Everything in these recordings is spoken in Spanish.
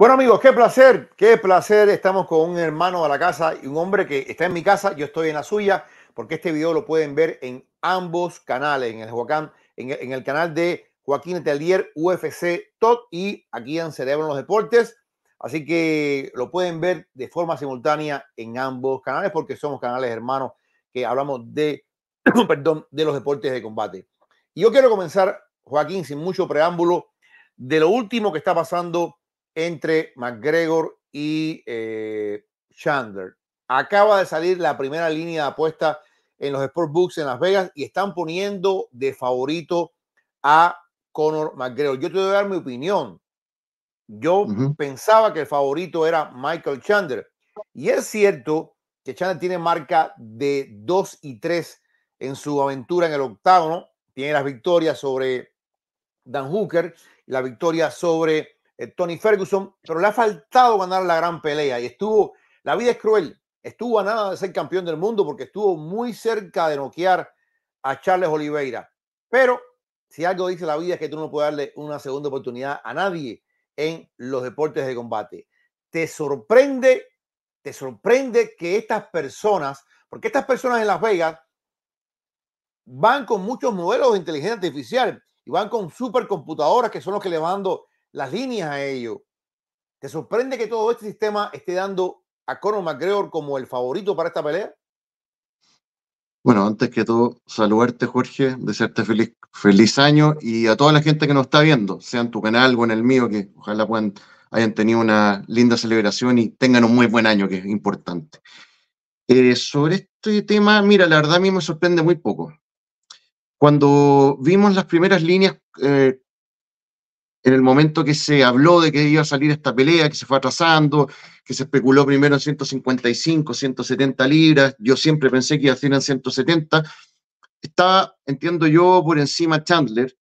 Bueno amigos, qué placer, qué placer. Estamos con un hermano a la casa y un hombre que está en mi casa, yo estoy en la suya, porque este video lo pueden ver en ambos canales, en el en, el, canal de Joaquín Atelier UFC TOT y aquí en Cerebro los Deportes. Así que lo pueden ver de forma simultánea en ambos canales porque somos canales hermanos que hablamos de, perdón, de los deportes de combate. Y yo quiero comenzar, Joaquín, sin mucho preámbulo, de lo último que está pasando entre McGregor y eh, Chandler. Acaba de salir la primera línea de apuesta en los Sportbooks en Las Vegas y están poniendo de favorito a Conor McGregor. Yo te voy a dar mi opinión. Yo pensaba que el favorito era Michael Chandler. Y es cierto que Chandler tiene marca de 2 y 3 en su aventura en el octágono. Tiene las victorias sobre Dan Hooker, la victoria sobre eh, Tony Ferguson, pero le ha faltado ganar la gran pelea y estuvo, la vida es cruel, estuvo a nada de ser campeón del mundo porque estuvo muy cerca de noquear a Charles Oliveira. Pero si algo dice la vida es que tú no puedes darle una segunda oportunidad a nadie en los deportes de combate. Te sorprende, te sorprende que estas personas, porque estas personas en Las Vegas van con muchos modelos de inteligencia artificial y van con supercomputadoras que son los que le van dando las líneas a ello. ¿Te sorprende que todo este sistema esté dando a Conor McGregor como el favorito para esta pelea? Bueno, antes que todo, saludarte, Jorge, desearte feliz, feliz año y a toda la gente que nos está viendo, sea en tu canal o en el mío, que ojalá puedan, hayan tenido una linda celebración y tengan un muy buen año, que es importante. Eh, sobre este tema, mira, la verdad a mí me sorprende muy poco. Cuando vimos las primeras líneas eh, en el momento que se habló de que iba a salir esta pelea, que se fue atrasando, que se especuló primero en 155, 170 libras, yo siempre pensé que iba a ser en 170, estaba, entiendo yo, por encima Chandler,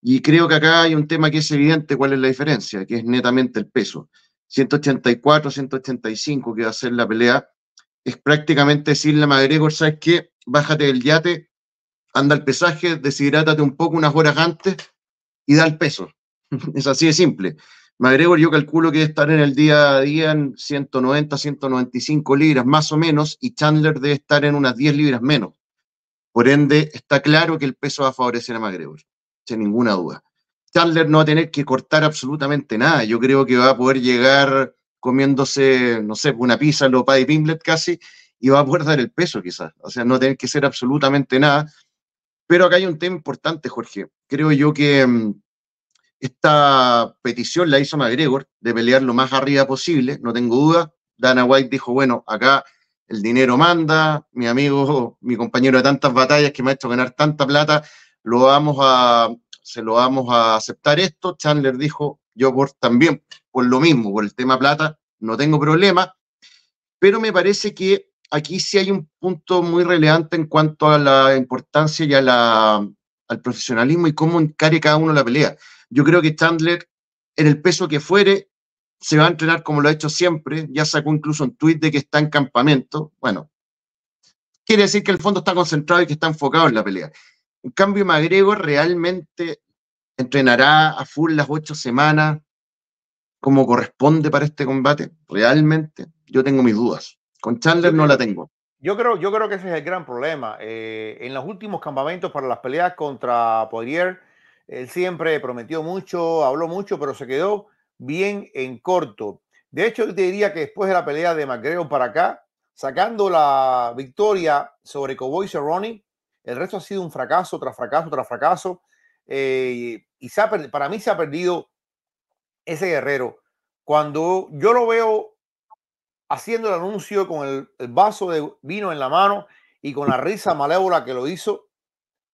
y creo que acá hay un tema que es evidente cuál es la diferencia, que es netamente el peso. 184, 185 que va a ser la pelea, es prácticamente decirle a McGregor, ¿sabes qué? Bájate del yate, anda al pesaje, deshidrátate un poco unas horas antes y da el peso es así de simple. Magregor yo calculo que debe estar en el día a día en 190, 195 libras más o menos y Chandler debe estar en unas 10 libras menos. Por ende, está claro que el peso va a favorecer a McGregor, sin ninguna duda. Chandler no va a tener que cortar absolutamente nada. Yo creo que va a poder llegar comiéndose, no sé, una pizza, lopa y Pimblet casi, y va a poder dar el peso quizás. O sea, no tener que ser absolutamente nada. Pero acá hay un tema importante, Jorge. Creo yo que mm, esta petición la hizo McGregor de pelear lo más arriba posible, no tengo duda. Dana White dijo, bueno, acá el dinero manda, mi amigo, mi compañero de tantas batallas que me ha hecho ganar tanta plata, lo vamos a, se lo vamos a aceptar esto. Chandler dijo, yo por, también, por lo mismo, por el tema plata, no tengo problema, pero me parece que aquí sí hay un punto muy relevante en cuanto a la importancia y a la, al profesionalismo y cómo encare cada uno la pelea. Yo creo que Chandler, en el peso que fuere, se va a entrenar como lo ha hecho siempre. Ya sacó incluso un tuit de que está en campamento. Bueno, quiere decir que el fondo está concentrado y que está enfocado en la pelea. En cambio, Magrego realmente entrenará a full las ocho semanas como corresponde para este combate. Realmente, yo tengo mis dudas. Con Chandler no la tengo. Yo creo, yo creo que ese es el gran problema. Eh, en los últimos campamentos para las peleas contra Poirier, él siempre prometió mucho, habló mucho, pero se quedó bien en corto. De hecho, yo te diría que después de la pelea de McGregor para acá, sacando la victoria sobre Cowboy Cerrone, el resto ha sido un fracaso tras fracaso tras fracaso. Eh, y para mí se ha perdido ese guerrero. Cuando yo lo veo haciendo el anuncio con el vaso de vino en la mano y con la risa malévola que lo hizo,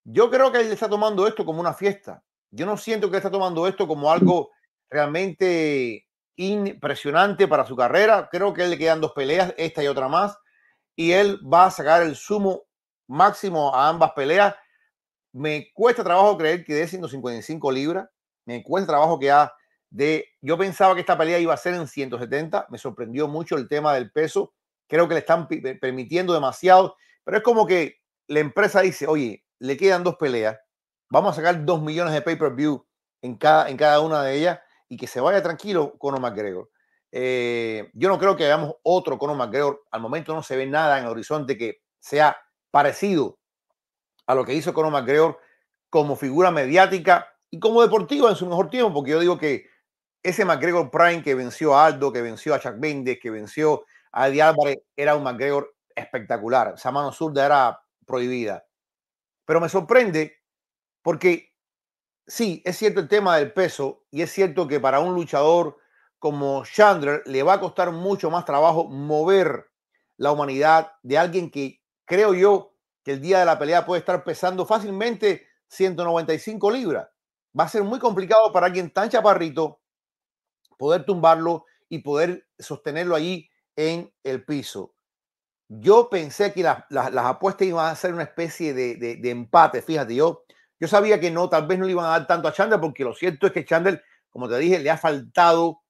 yo creo que él está tomando esto como una fiesta. Yo no siento que está tomando esto como algo realmente impresionante para su carrera. Creo que él le quedan dos peleas, esta y otra más, y él va a sacar el sumo máximo a ambas peleas. Me cuesta trabajo creer que de 155 libras, me cuesta trabajo que ha de... Yo pensaba que esta pelea iba a ser en 170, me sorprendió mucho el tema del peso, creo que le están permitiendo demasiado, pero es como que la empresa dice, oye, le quedan dos peleas. Vamos a sacar dos millones de pay-per-view en cada, en cada una de ellas y que se vaya tranquilo Conor McGregor. Eh, yo no creo que veamos otro Conor McGregor. Al momento no se ve nada en el horizonte que sea parecido a lo que hizo Conor McGregor como figura mediática y como deportiva en su mejor tiempo, porque yo digo que ese McGregor Prime que venció a Aldo, que venció a Chuck Mendes, que venció a Eddie Álvarez, era un McGregor espectacular. Esa mano zurda era prohibida. Pero me sorprende porque sí, es cierto el tema del peso y es cierto que para un luchador como Chandler le va a costar mucho más trabajo mover la humanidad de alguien que creo yo que el día de la pelea puede estar pesando fácilmente 195 libras. Va a ser muy complicado para alguien tan chaparrito poder tumbarlo y poder sostenerlo allí en el piso. Yo pensé que las, apuestas iban a ser una especie de, empate, fíjate, yo, yo sabía que no, tal vez no le iban a dar tanto a Chandler, porque lo cierto es que Chandler, como te dije, le ha faltado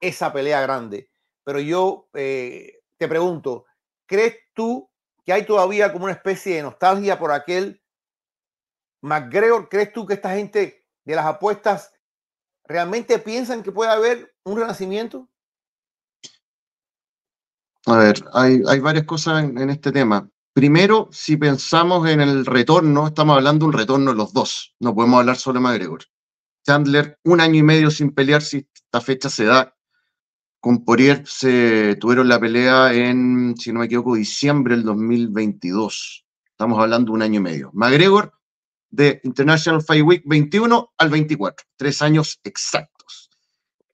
esa pelea grande. Pero yo eh, te pregunto, ¿crees tú que hay todavía como una especie de nostalgia por aquel McGregor? ¿Crees tú que esta gente de las apuestas realmente piensan que puede haber un renacimiento? A ver, hay, hay varias cosas en, este tema. Primero, si pensamos en el retorno, estamos hablando de un retorno de los dos. No podemos hablar solo de McGregor. Chandler, un año y medio sin pelear, si esta fecha se da. Con Poirier se tuvieron la pelea en, si no me equivoco, diciembre del 2022. Estamos hablando de un año y medio. McGregor, de International Fight Week 21 al 24. Tres años exactos.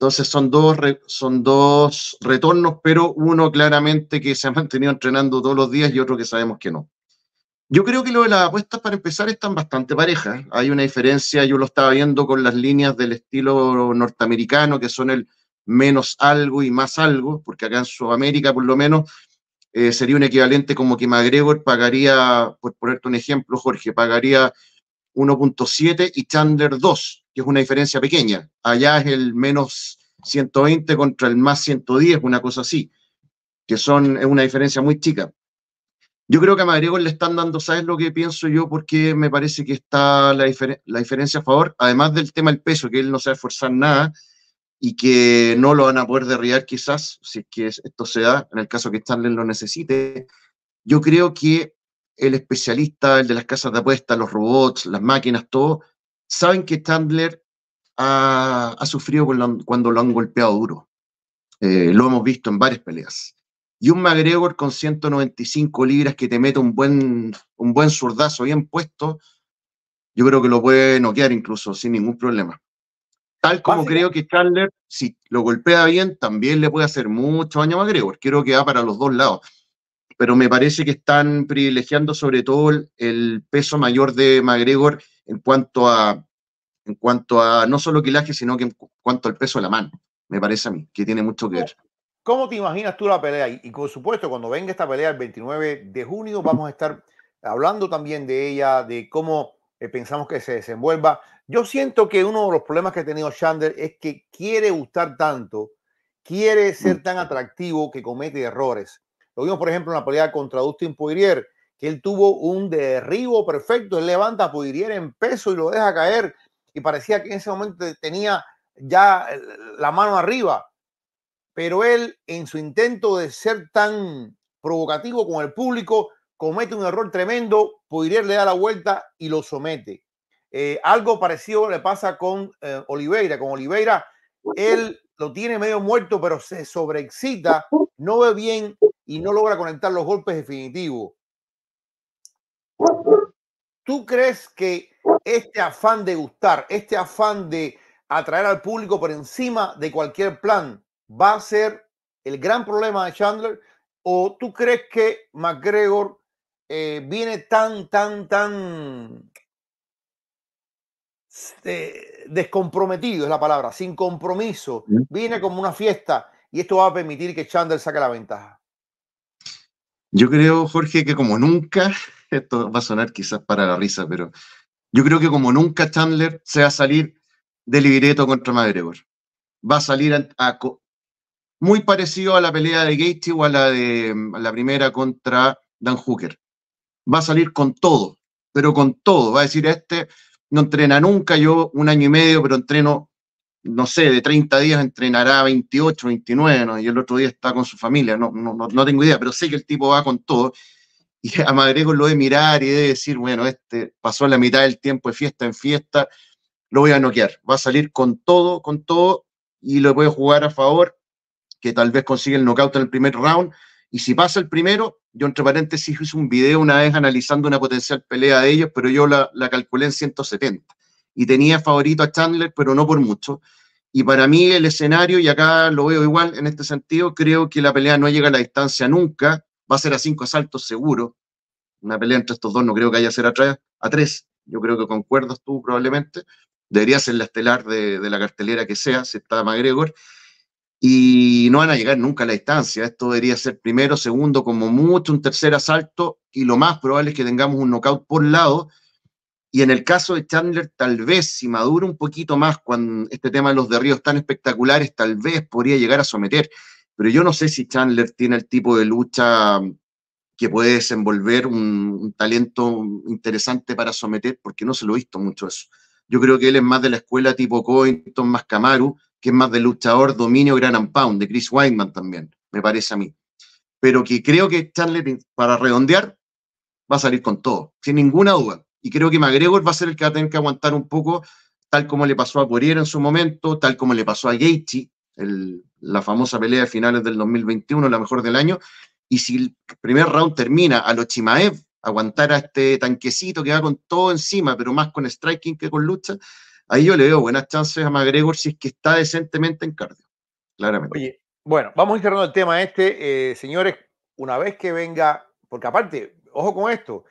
Entonces son dos, son dos retornos, pero uno claramente que se ha mantenido entrenando todos los días y otro que sabemos que no. Yo creo que lo de las apuestas para empezar están bastante parejas. Hay una diferencia, yo lo estaba viendo con las líneas del estilo norteamericano, que son el menos algo y más algo, porque acá en Sudamérica por lo menos eh, sería un equivalente como que McGregor pagaría, por ponerte un ejemplo, Jorge, pagaría 1.7 y Chandler 2, que es una diferencia pequeña. Allá es el menos 120 contra el más 110, una cosa así, que son, es una diferencia muy chica. Yo creo que a Madrigo le están dando, ¿sabes lo que pienso yo? Porque me parece que está la, diferencia a favor, además del tema del peso, que él no sabe esforzar nada y que no lo van a poder derribar quizás, si es que esto se da, en el caso que Chandler lo necesite. Yo creo que el especialista, el de las casas de apuestas, los robots, las máquinas, todo, saben que Chandler ha, sufrido cuando lo han golpeado duro. Eh, lo hemos visto en varias peleas. Y un McGregor con 195 libras que te mete un buen, un buen zurdazo bien puesto, yo creo que lo puede noquear incluso sin ningún problema. Tal como ¿eh? creo que Chandler, si lo golpea bien, también le puede hacer mucho daño a McGregor. Creo que va para los dos lados pero me parece que están privilegiando sobre todo el, peso mayor de McGregor en cuanto a en cuanto a no solo quilaje, sino que en cuanto al peso de la mano, me parece a mí, que tiene mucho que ver. ¿Cómo te imaginas tú la pelea? Y, por supuesto, cuando venga esta pelea el 29 de junio, vamos a estar hablando también de ella, de cómo eh, pensamos que se desenvuelva. Yo siento que uno de los problemas que ha tenido Shander es que quiere gustar tanto, quiere ser mm. tan atractivo que comete errores. Lo vimos, por ejemplo, en la pelea contra Dustin Poirier, que él tuvo un derribo perfecto. Él levanta a Poirier en peso y lo deja caer. Y parecía que en ese momento tenía ya eh, la mano arriba. Pero él, en su intento de ser tan provocativo con el público, comete un error tremendo. Poirier le da la vuelta y lo somete. Eh, algo parecido le pasa con eh, Oliveira. Con Oliveira, él lo tiene medio muerto, pero se sobreexcita, no ve bien y no logra conectar los golpes definitivos. ¿Tú crees que este afán de gustar, este afán de atraer al público por encima de cualquier plan, va a ser el gran problema de Chandler? ¿O tú crees que McGregor eh, viene tan, tan, tan este, descomprometido, es la palabra, sin compromiso? Mm. Viene como una fiesta y esto va a permitir que Chandler saque la ventaja. Yo creo, Jorge, que como nunca, esto va a sonar quizás para la risa, pero yo creo que como nunca Chandler se va a salir del libreto contra Madrebor. Va a salir muy parecido a la pelea de gates o a la de mm, la primera contra Dan Hooker. Va a salir con todo, pero con todo. Va a decir, este no entrena nunca, yo un año y medio, pero entreno no sé, de 30 días entrenará 28, 29, y el otro día está con su familia, no, no, no tengo idea, pero sé que el tipo va con todo. Y a Madrego lo de mirar y de decir, bueno, este pasó la mitad del tiempo de fiesta en fiesta, lo voy a noquear, va a salir con todo, con todo, y lo puede jugar a favor, que tal vez consigue el knockout en el primer round, y si pasa el primero, yo entre paréntesis hice un video una vez analizando una potencial pelea de ellos, pero yo la, la calculé en 170 y tenía favorito a Chandler, pero no por mucho. Y para mí el escenario, y acá lo veo igual en este sentido, creo que la pelea no llega a la distancia nunca, va a ser a cinco asaltos seguro. Una pelea entre estos dos no creo que haya ser a, tres, a tres. yo creo que concuerdas tú probablemente. Debería ser la estelar de, la cartelera que sea, si está McGregor. Y no van a llegar nunca a la distancia. Esto debería ser primero, segundo, como mucho un tercer asalto. Y lo más probable es que tengamos un knockout por lado y en el caso de Chandler, tal vez si madura un poquito más cuando este tema de los derríos tan espectaculares, tal vez podría llegar a someter. Pero yo no sé si Chandler tiene el tipo de lucha que puede desenvolver un, talento interesante para someter, porque no se lo he visto mucho eso. Yo creo que él es más de la escuela tipo Covington, más Camaru, que es más de luchador dominio Gran Pound, de Chris Weidman también, me parece a mí. Pero que creo que Chandler, para redondear, va a salir con todo, sin ninguna duda. Y creo que McGregor va a ser el que va a tener que aguantar un poco, tal como le pasó a Poirier en su momento, tal como le pasó a Gaethje, la famosa pelea de finales del 2021, la mejor del año. Y si el primer round termina a los Chimaev, aguantar a este tanquecito que va con todo encima, pero más con striking que con lucha, ahí yo le veo buenas chances a McGregor si es que está decentemente en cardio, claramente. Oye, bueno, vamos a cerrando el tema este, eh, señores, una vez que venga, porque aparte, ojo con esto,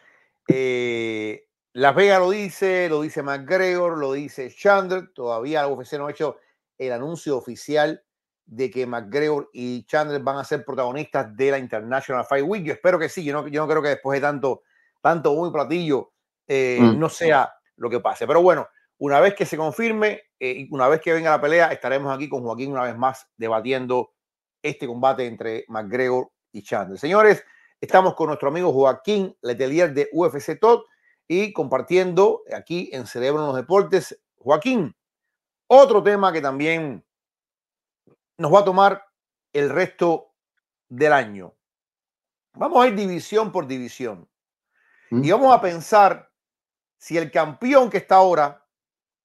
eh, las Vegas lo dice, lo dice McGregor, lo dice Chandler. Todavía la UFC no ha hecho el anuncio oficial de que McGregor y Chandler van a ser protagonistas de la International Fight Week. Yo espero que sí, yo no, creo que después de tanto, tanto platillo eh, mm. no sea lo que pase. Pero bueno, una vez que se confirme, eh, una vez que venga la pelea, estaremos aquí con Joaquín una vez más debatiendo este combate entre McGregor y Chandler. Señores, estamos con nuestro amigo Joaquín Letelier de UFC Tot y compartiendo aquí en Cerebro en los Deportes. Joaquín, otro tema que también nos va a tomar el resto del año. Vamos a ir división por división. Y vamos a pensar si el campeón que está ahora,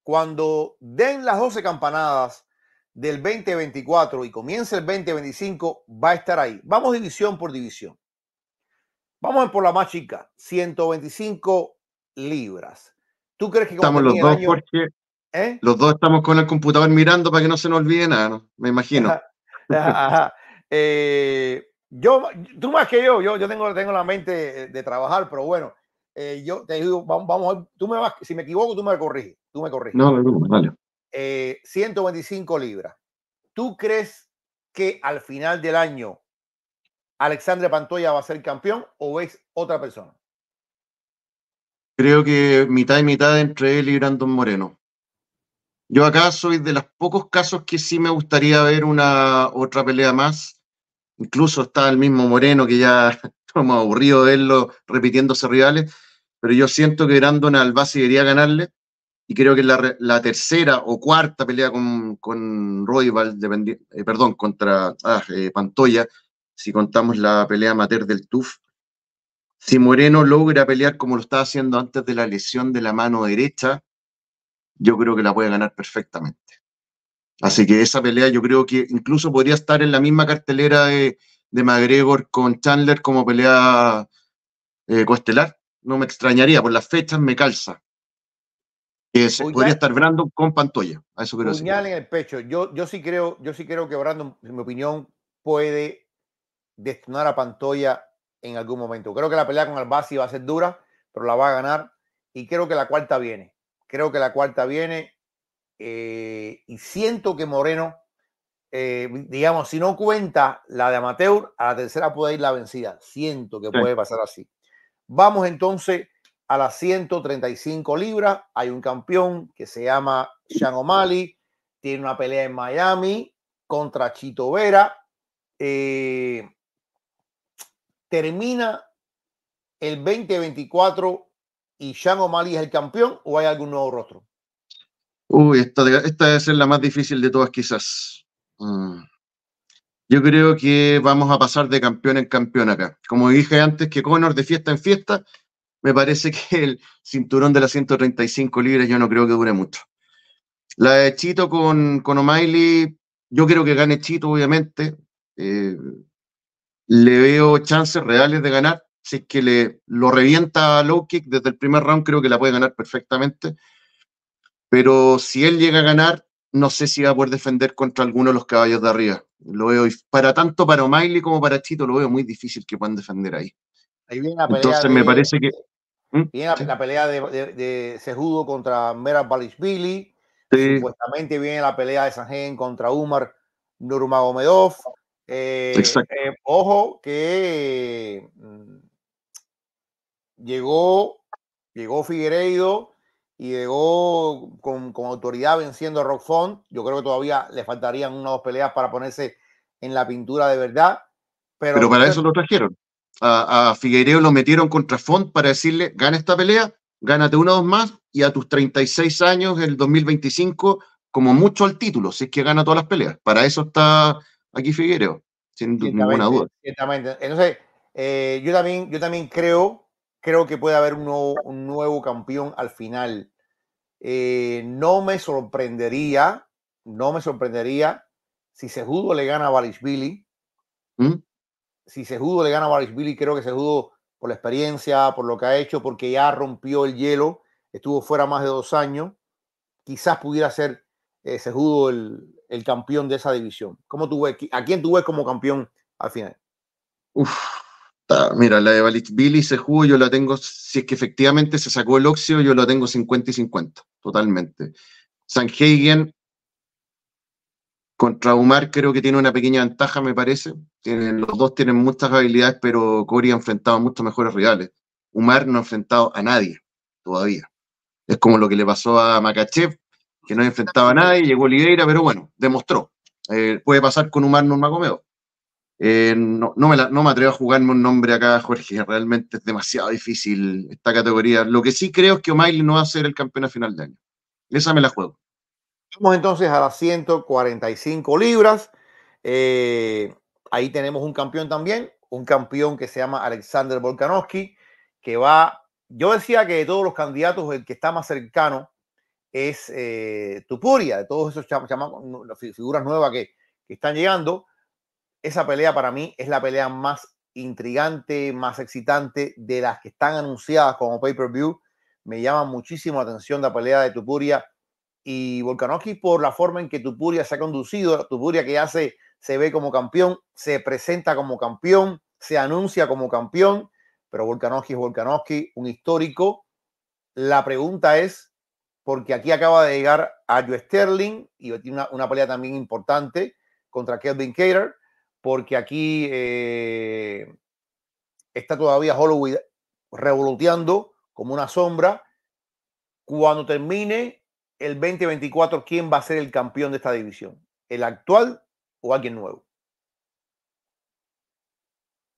cuando den las 12 campanadas del 2024 y comience el 2025, va a estar ahí. Vamos división por división. Vamos por la más chica, 125 libras. ¿Tú crees que estamos los dos, porque ¿Eh? los dos estamos con el computador mirando para que no se nos olvide nada, me imagino. Eh, yo, tú más que yo, yo, tengo, tengo la mente eh, de, trabajar, pero bueno, yo te digo, vamos, vamos, tú me vas, si me equivoco, tú me corriges, tú me corriges. No, no, no, no. 125 libras. ¿Tú crees que al final del año Alexandre Pantoya va a ser campeón o es otra persona? Creo que mitad y mitad entre él y Brandon Moreno. Yo acá soy de los pocos casos que sí me gustaría ver una otra pelea más. Incluso está el mismo Moreno, que ya estamos aburrido de verlo repitiéndose rivales. Pero yo siento que Brandon Albasi debería ganarle. Y creo que la, tercera o cuarta pelea con, con Royval, eh, perdón, contra ah, eh, Pantoya, si contamos la pelea amateur del TUF, si Moreno logra pelear como lo estaba haciendo antes de la lesión de la mano derecha, yo creo que la puede ganar perfectamente. Así que esa pelea yo creo que incluso podría estar en la misma cartelera de, de McGregor con Chandler como pelea eh, No me extrañaría, por las fechas me calza. Que se podría estar Brandon con Pantoya. A eso creo en el pecho. Yo, yo, sí creo, yo sí creo que Brandon, en mi opinión, puede destinar a Pantoya en algún momento. Creo que la pelea con Albasi va a ser dura, pero la va a ganar. Y creo que la cuarta viene. Creo que la cuarta viene. Eh, y siento que Moreno, eh, digamos, si no cuenta la de Amateur, a la tercera puede ir la vencida. Siento que puede pasar así. Vamos entonces a las 135 libras. Hay un campeón que se llama Sean O'Malley. Tiene una pelea en Miami contra Chito Vera. Eh, termina el 2024 y Sean O'Malley es el campeón o hay algún nuevo rostro? Uy, esta, debe ser la más difícil de todas quizás. Mm. Yo creo que vamos a pasar de campeón en campeón acá. Como dije antes, que Conor de fiesta en fiesta, me parece que el cinturón de las 135 libras yo no creo que dure mucho. La de Chito con, con O'Malley, yo creo que gane Chito, obviamente. Eh, le veo chances reales de ganar. Si es que le, lo revienta a low desde el primer round, creo que la puede ganar perfectamente. Pero si él llega a ganar, no sé si va a poder defender contra alguno de los caballos de arriba. Lo veo, para tanto para O'Malley como para Chito, lo veo muy difícil que puedan defender ahí. Entonces me parece que... ¿Mm? ¿Mm? Viene la, pelea de, de, Cejudo contra Mera Balishvili. Supuestamente viene la pelea de Sanjén contra Umar Nurmagomedov. Eh, eh, ojo que mm, llegó, llegó Figueiredo y llegó con, autoridad venciendo a font Yo creo que todavía le faltarían unas dos peleas para ponerse en la pintura de verdad. Pero, para eso lo trajeron. A, a Figueiredo lo metieron contra Font para decirle, gana esta pelea, gánate una o dos más y a tus 36 años, el 2025, como mucho al título, si es que gana todas las peleas. Para eso está aquí Figueroa, sin ninguna duda. Ciertamente. Entonces, eh, yo, también, yo también creo, creo que puede haber un nuevo, campeón al final. Eh, no me sorprendería, no me sorprendería si Sejudo le gana a billy ¿Mm? Si Sejudo le gana a Barishvili, creo que Sejudo, por la experiencia, por lo que ha hecho, porque ya rompió el hielo, estuvo fuera más de dos años, quizás pudiera ser eh, Sejudo el, el campeón de esa división? ¿Cómo tú ¿A quién tú ves como campeón al final? Uf, mira, la de Billy se jugó, yo la tengo, si es que efectivamente se sacó el óxido, yo la tengo 50 y 50, totalmente. San Hagen contra Umar creo que tiene una pequeña ventaja, me parece. Tienen, los dos tienen muchas habilidades, pero Corey ha enfrentado a muchos mejores rivales. Umar no ha enfrentado a nadie todavía. Es como lo que le pasó a Makachev, que no enfrentaba a nadie, llegó Oliveira, pero bueno, demostró. Eh, puede pasar con Umar Nurmagomedov. Eh, no, no, me la, no me atrevo a jugarme un nombre acá, Jorge, realmente es demasiado difícil esta categoría. Lo que sí creo es que O'Malley no va a ser el campeón a final de año. Esa me la juego. Vamos entonces a las 145 libras. Eh, ahí tenemos un campeón también, un campeón que se llama Alexander Volkanovski, que va, yo decía que de todos los candidatos, el que está más cercano es eh, Tupuria, de todos esos figuras nuevas que, están llegando. Esa pelea para mí es la pelea más intrigante, más excitante de las que están anunciadas como pay-per-view. Me llama muchísimo la atención la pelea de Tupuria y Volkanovski por la forma en que Tupuria se ha conducido. Tupuria que ya se, ve como campeón, se presenta como campeón, se anuncia como campeón, pero Volkanovski es Volkanovski, un histórico. La pregunta es, porque aquí acaba de llegar Joe Sterling y tiene una, pelea también importante contra Kevin Cater, porque aquí eh, está todavía Holloway revoloteando como una sombra. Cuando termine el 2024, ¿quién va a ser el campeón de esta división? ¿El actual o alguien nuevo?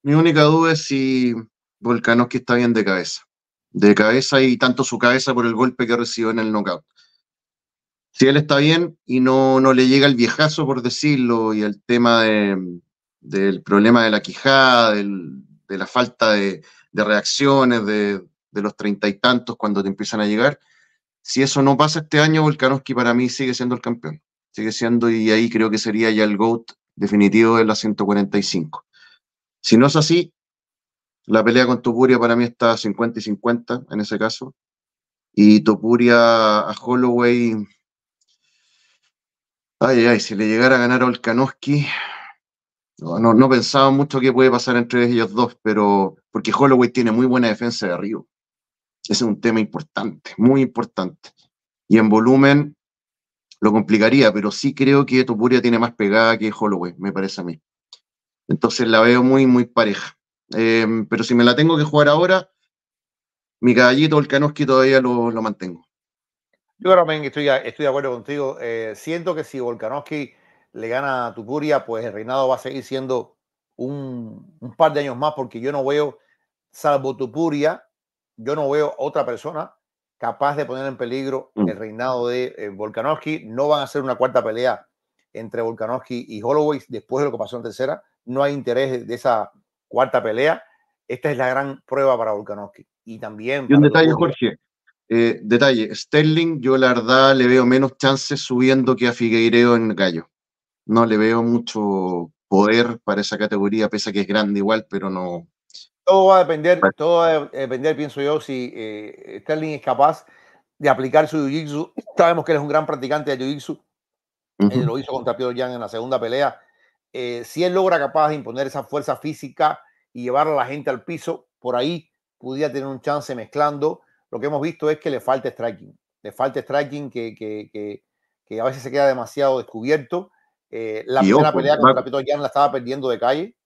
Mi única duda es si Volkanovski está bien de cabeza de cabeza y tanto su cabeza por el golpe que recibió en el knockout. Si él está bien y no, no le llega el viejazo, por decirlo, y el tema del problema de la quijada, de la falta de, reacciones, de, los treinta y tantos cuando te empiezan a llegar, si eso no pasa este año, Volkanovski para mí sigue siendo el campeón. Sigue siendo, y ahí creo que sería ya el GOAT definitivo de la 145. Si no es así, la pelea con Topuria para mí está 50 y 50 en ese caso. Y Topuria a Holloway. Ay, ay, si le llegara a ganar a Olkanoski. No, pensaba mucho qué puede pasar entre ellos dos, pero porque Holloway tiene muy buena defensa de arriba. Ese es un tema importante, muy importante. Y en volumen lo complicaría, pero sí creo que Topuria tiene más pegada que Holloway, me parece a mí. Entonces la veo muy, muy pareja. Em, pero si me la tengo que jugar ahora, mi caballito Volkanovski todavía lo, mantengo. Yo ahora estoy, estoy de acuerdo contigo. Eh, siento que si Volkanovski le gana a Tupuria, pues el reinado va a seguir siendo un, par de años más, porque yo no veo, salvo Tupuria, yo no veo otra persona capaz de poner en peligro mm. el reinado de eh, Volkanovski. No van a hacer una cuarta pelea entre Volkanovski y Holloway después de lo que pasó en tercera. No hay interés de, esa, cuarta pelea. Esta es la gran prueba para Volkanovski. Y también. Y un detalle, Jorge. Eh, detalle, Sterling, yo la verdad le veo menos chances subiendo que a Figueiredo en Gallo. No le veo mucho poder para esa categoría, pese a que es grande igual, pero no. Todo va a depender, todo va a depender, pienso yo, si eh, Sterling es capaz de aplicar su jiu-jitsu. Sabemos que él es un gran practicante de jiu-jitsu. lo hizo contra Piotr Jan en la segunda pelea eh, si él logra capaz de imponer esa fuerza física y llevar a la gente al piso, por ahí pudiera tener un chance mezclando. Lo que hemos visto es que le falta striking, le falta striking que, a veces se queda demasiado descubierto. Eh, la primera pelea contra Jan la estaba perdiendo de calle.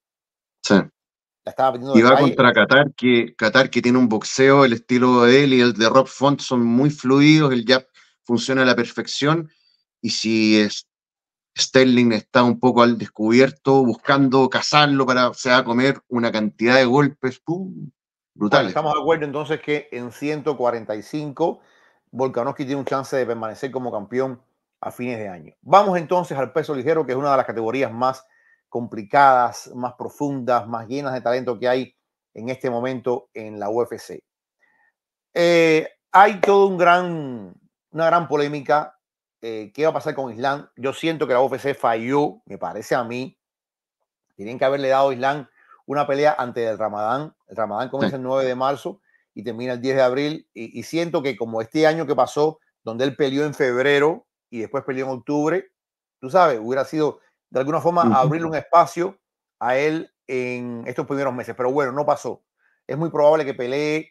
Sí. La estaba perdiendo de y va contra Qatar que, tiene un boxeo, el estilo de él y el de Rob Font son muy fluidos, el jab funciona a la perfección. Y si es, Sterling está un poco al descubierto, buscando cazarlo para se comer una cantidad de golpes brutales. estamos de acuerdo entonces que en 145 Volkanovski tiene un chance de permanecer como campeón a fines de año. Vamos entonces al peso ligero, que es una de las categorías más complicadas, más profundas, más llenas de talento que hay en este momento en la UFC. Eh, hay todo un gran, una gran polémica eh, qué va a pasar con Island. Yo siento que la UFC falló, me parece a mí. Tienen que haberle dado a Island una pelea antes del Ramadán. El Ramadán comienza el 9 de marzo y termina el 10 de abril. Y, siento que como este año que pasó, donde él peleó en febrero y después peleó en octubre, tú sabes, hubiera sido de alguna forma abrirle un espacio a él en estos primeros meses. Pero bueno, no pasó. Es muy probable que pelee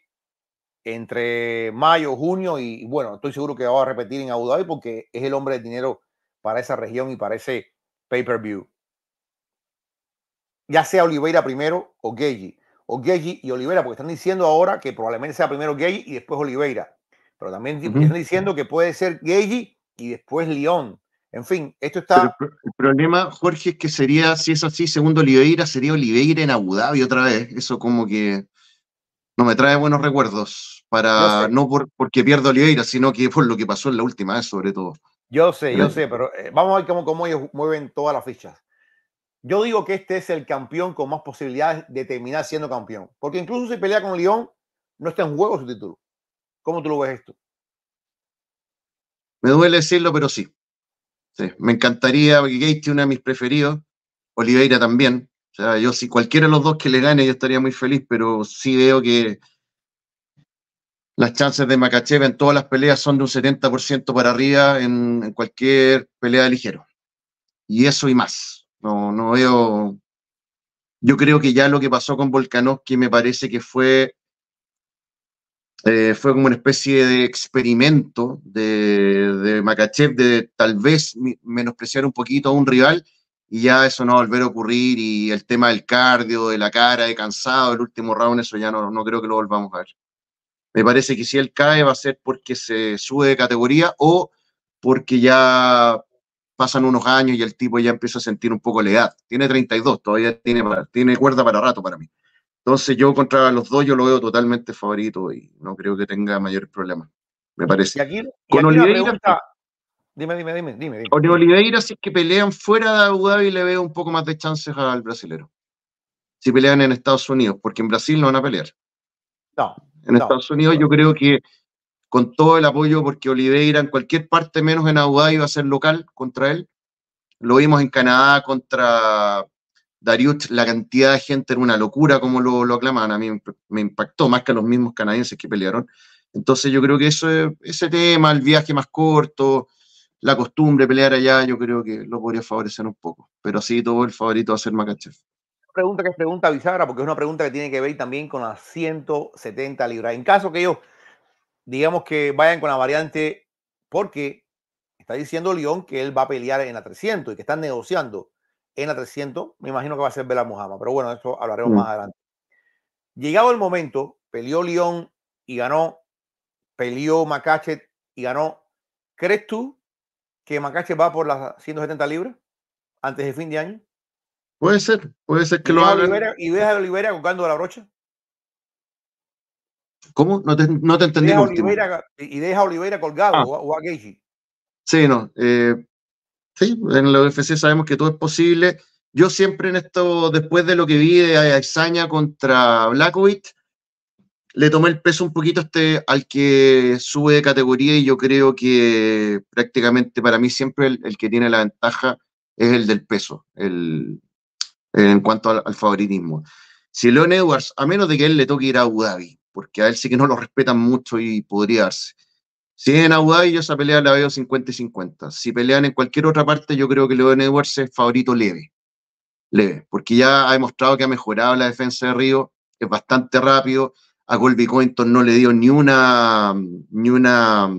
entre mayo, junio y bueno, estoy seguro que va a repetir en Abu Dhabi porque es el hombre de dinero para esa región y para ese pay-per-view. Ya sea Oliveira primero o Geji. O Geji y Oliveira, porque están diciendo ahora que probablemente sea primero Geji y después Oliveira. Pero también están diciendo que puede ser Geji y después León. En fin, esto está. el problema, Jorge, es que sería, si es así, segundo Oliveira, sería Oliveira en Abu Dhabi otra vez. Eso como que no me trae buenos recuerdos. Para, no porque pierdo Oliveira, sino que por lo que pasó en la última sobre todo. Yo sé, yo sé, pero eh, vamos a ver cómo, cómo ellos mueven todas las fichas. Yo digo que este es el campeón con más posibilidades de terminar siendo campeón. Porque incluso si pelea con León, no está en juego su título. ¿Cómo tú lo ves esto? Me duele decirlo, pero sí. Me encantaría, que Gates es uno de mis preferidos, Oliveira también. O sea, yo si cualquiera de los dos que le gane, yo estaría muy feliz, pero sí veo que las chances de Makachev en todas las peleas son de un 70% para arriba en, cualquier pelea de ligero. Y eso y más. No, no veo. Yo creo que ya lo que pasó con Volkanovski me parece que fue. Eh, fue como una especie de experimento de, de Makachev de tal vez menospreciar un poquito a un rival y ya eso no va a volver a ocurrir y el tema del cardio, de la cara, de cansado, el último round, eso ya no, no creo que lo volvamos a ver. Me parece que si él cae va a ser porque se sube de categoría o porque ya pasan unos años y el tipo ya empieza a sentir un poco la edad. Tiene 32, todavía tiene, tiene cuerda para rato para mí. Entonces yo contra los dos yo lo veo totalmente favorito y no creo que tenga mayor problema, me parece. aquí, Con Dime, dime, dime, dime. dime. Oliveira, si que pelean fuera de Abu Dhabi, le veo un poco más de chances al brasilero. Si pelean en Estados Unidos, porque en Brasil no van a pelear. No. En Estados Unidos yo creo que con todo el apoyo, porque Oliveira en cualquier parte menos en Abu Dhabi va a ser local contra él. Lo vimos en Canadá contra Darius, la cantidad de gente era una locura como lo, lo aclamaban. A mí me impactó más que a los mismos canadienses que pelearon. Entonces yo creo que eso, ese tema, el viaje más corto, la costumbre pelear allá, yo creo que lo podría favorecer un poco. Pero sí todo el favorito va a ser Makachev. Pregunta que es pregunta bisagra, porque es una pregunta que tiene que ver también con las 170 libras. En caso que ellos, digamos que vayan con la variante, porque está diciendo León que él va a pelear en la 300 y que están negociando en la 300, me imagino que va a ser Bela Muhammad, pero bueno, eso hablaremos mm. más adelante. Llegado el momento, peleó León y ganó, peleó macachet y ganó. ¿Crees tú que Macache va por las 170 libras antes de fin de año? Puede ser, puede ser que lo haga. ¿Y deja a Oliveira colgando la brocha? ¿Cómo? No te, no te entendí. y deja a Oliveira colgado ah. o, a, Sí, no. Eh, sí, en la UFC sabemos que todo es posible. Yo siempre en esto, después de lo que vi de Aizaña contra Blackwit, le tomé el peso un poquito este, al que sube de categoría y yo creo que prácticamente para mí siempre el, que tiene la ventaja es el del peso, en cuanto al, favoritismo. Si Leon Edwards, a menos de que él le toque ir a Abu Dhabi, porque a él sí que no lo respetan mucho y podría darse. Si es en Abu Dhabi, yo esa pelea la veo 50 y 50. Si pelean en cualquier otra parte, yo creo que Leon Edwards es favorito leve. Leve, porque ya ha demostrado que ha mejorado la defensa de Río, es bastante rápido, a Colby Cointon no le dio ni una, ni una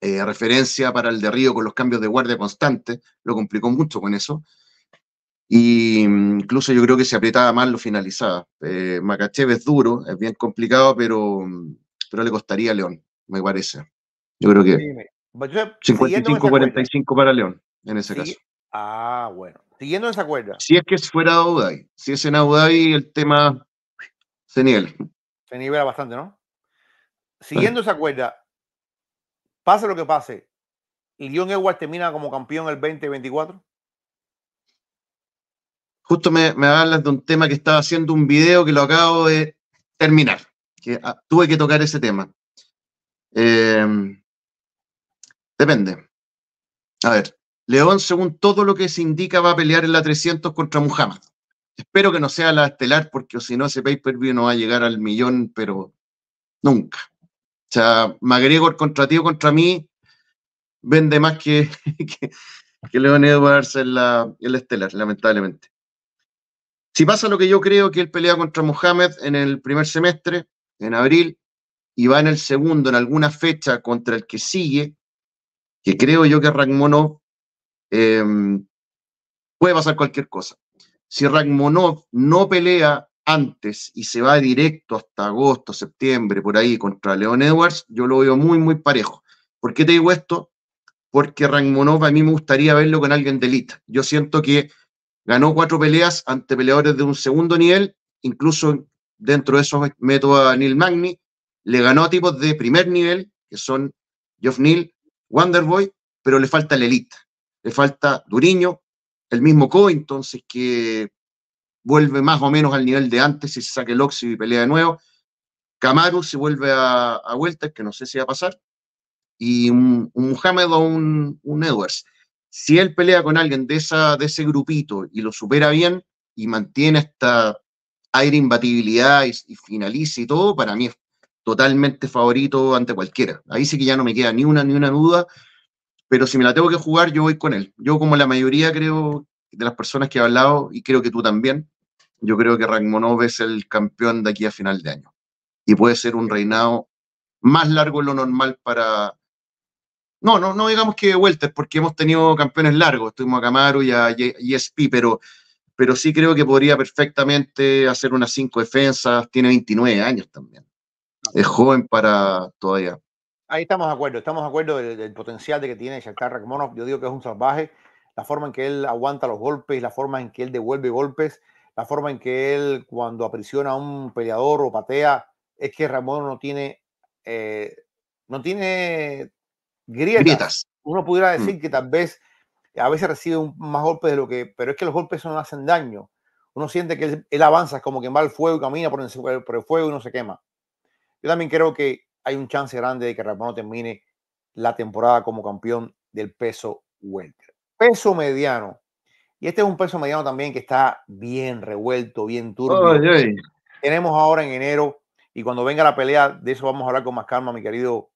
eh, referencia para el de Río con los cambios de guardia constantes, lo complicó mucho con eso. Y mm, incluso yo creo que se apretaba más lo finalizaba. Eh, es duro, es bien complicado, pero, mm, pero le costaría a León, me parece. Yo creo que 55-45 pues, para León, en ese caso. Ah, bueno. Siguiendo esa cuerda. Si es que fuera Abu Si es en Abu el tema se niega. Se nivela bastante, ¿no? Siguiendo esa cuerda, pase lo que pase, Leon Edwards termina como campeón el 2024. Justo me, hablas de un tema que estaba haciendo un video que lo acabo de terminar, que ah, tuve que tocar ese tema. Em, depende. A ver, León, según todo lo que se indica, va a pelear en la 300 contra Muhammad. Espero que no sea la estelar, porque si no, ese pay-per-view no va a llegar al millón, pero nunca. O sea, McGregor contra contra mí vende más que, que, que Leon Edwards en la, estelar, lamentablemente. Si pasa lo que yo creo, que él pelea contra Mohamed en el primer semestre, en abril, y va en el segundo, en alguna fecha contra el que sigue, que creo yo que Ragmono em, puede pasar cualquier cosa. Si Ramonov no pelea antes y se va directo hasta agosto, septiembre, por ahí contra Leon Edwards, yo lo veo muy, muy parejo. ¿Por qué te digo esto? Porque Rangmonov a mí me gustaría verlo con alguien de elite. Yo siento que ganó cuatro peleas ante peleadores de un segundo nivel, incluso dentro de esos métodos a Neil Magni, le ganó a tipos de primer nivel, que son Geoff Neal, Wonderboy, pero le falta la elite, le falta Duriño, el mismo KO entonces que vuelve más o menos al nivel de antes y se saque el óxido y pelea de nuevo. Camaro se vuelve a, vuelta que no sé si va a pasar. Y un, un Muhammad o un, Edwards. Si él pelea con alguien de, esa, de ese grupito y lo supera bien y mantiene esta aire imbatibilidad y, finalice finaliza y todo, para mí es totalmente favorito ante cualquiera. Ahí sí que ya no me queda ni una ni una duda pero si me la tengo que jugar, yo voy con él. Yo como la mayoría creo de las personas que he hablado, y creo que tú también, yo creo que Rangmonov es el campeón de aquí a final de año. Y puede ser un reinado más largo de lo normal para... No, no, no digamos que de porque hemos tenido campeones largos. Estuvimos a Camaro y a ESP, pero, pero sí creo que podría perfectamente hacer unas cinco defensas. Tiene 29 años también. Ah. Es joven para todavía. Ahí estamos de acuerdo, estamos de acuerdo del, potencial de que tiene Shakhtar Rakhmonov. Yo digo que es un salvaje, la forma en que él aguanta los golpes, la forma en que él devuelve golpes, la forma en que él cuando aprisiona a un peleador o patea, es que Ramón no tiene, eh, no tiene grietas. Uno pudiera mm. decir que tal vez a veces recibe más golpes de lo que, pero es que los golpes no hacen daño. Uno siente que él, avanza, avanza, como que va al fuego y camina por el, por el fuego y no se quema. Yo también creo que hay un chance grande de que Ramón termine la temporada como campeón del peso welter. Peso mediano. Y este es un peso mediano también que está bien revuelto, bien turbio. Tenemos ahora en enero, y cuando venga la pelea, de eso vamos a hablar con más calma, mi querido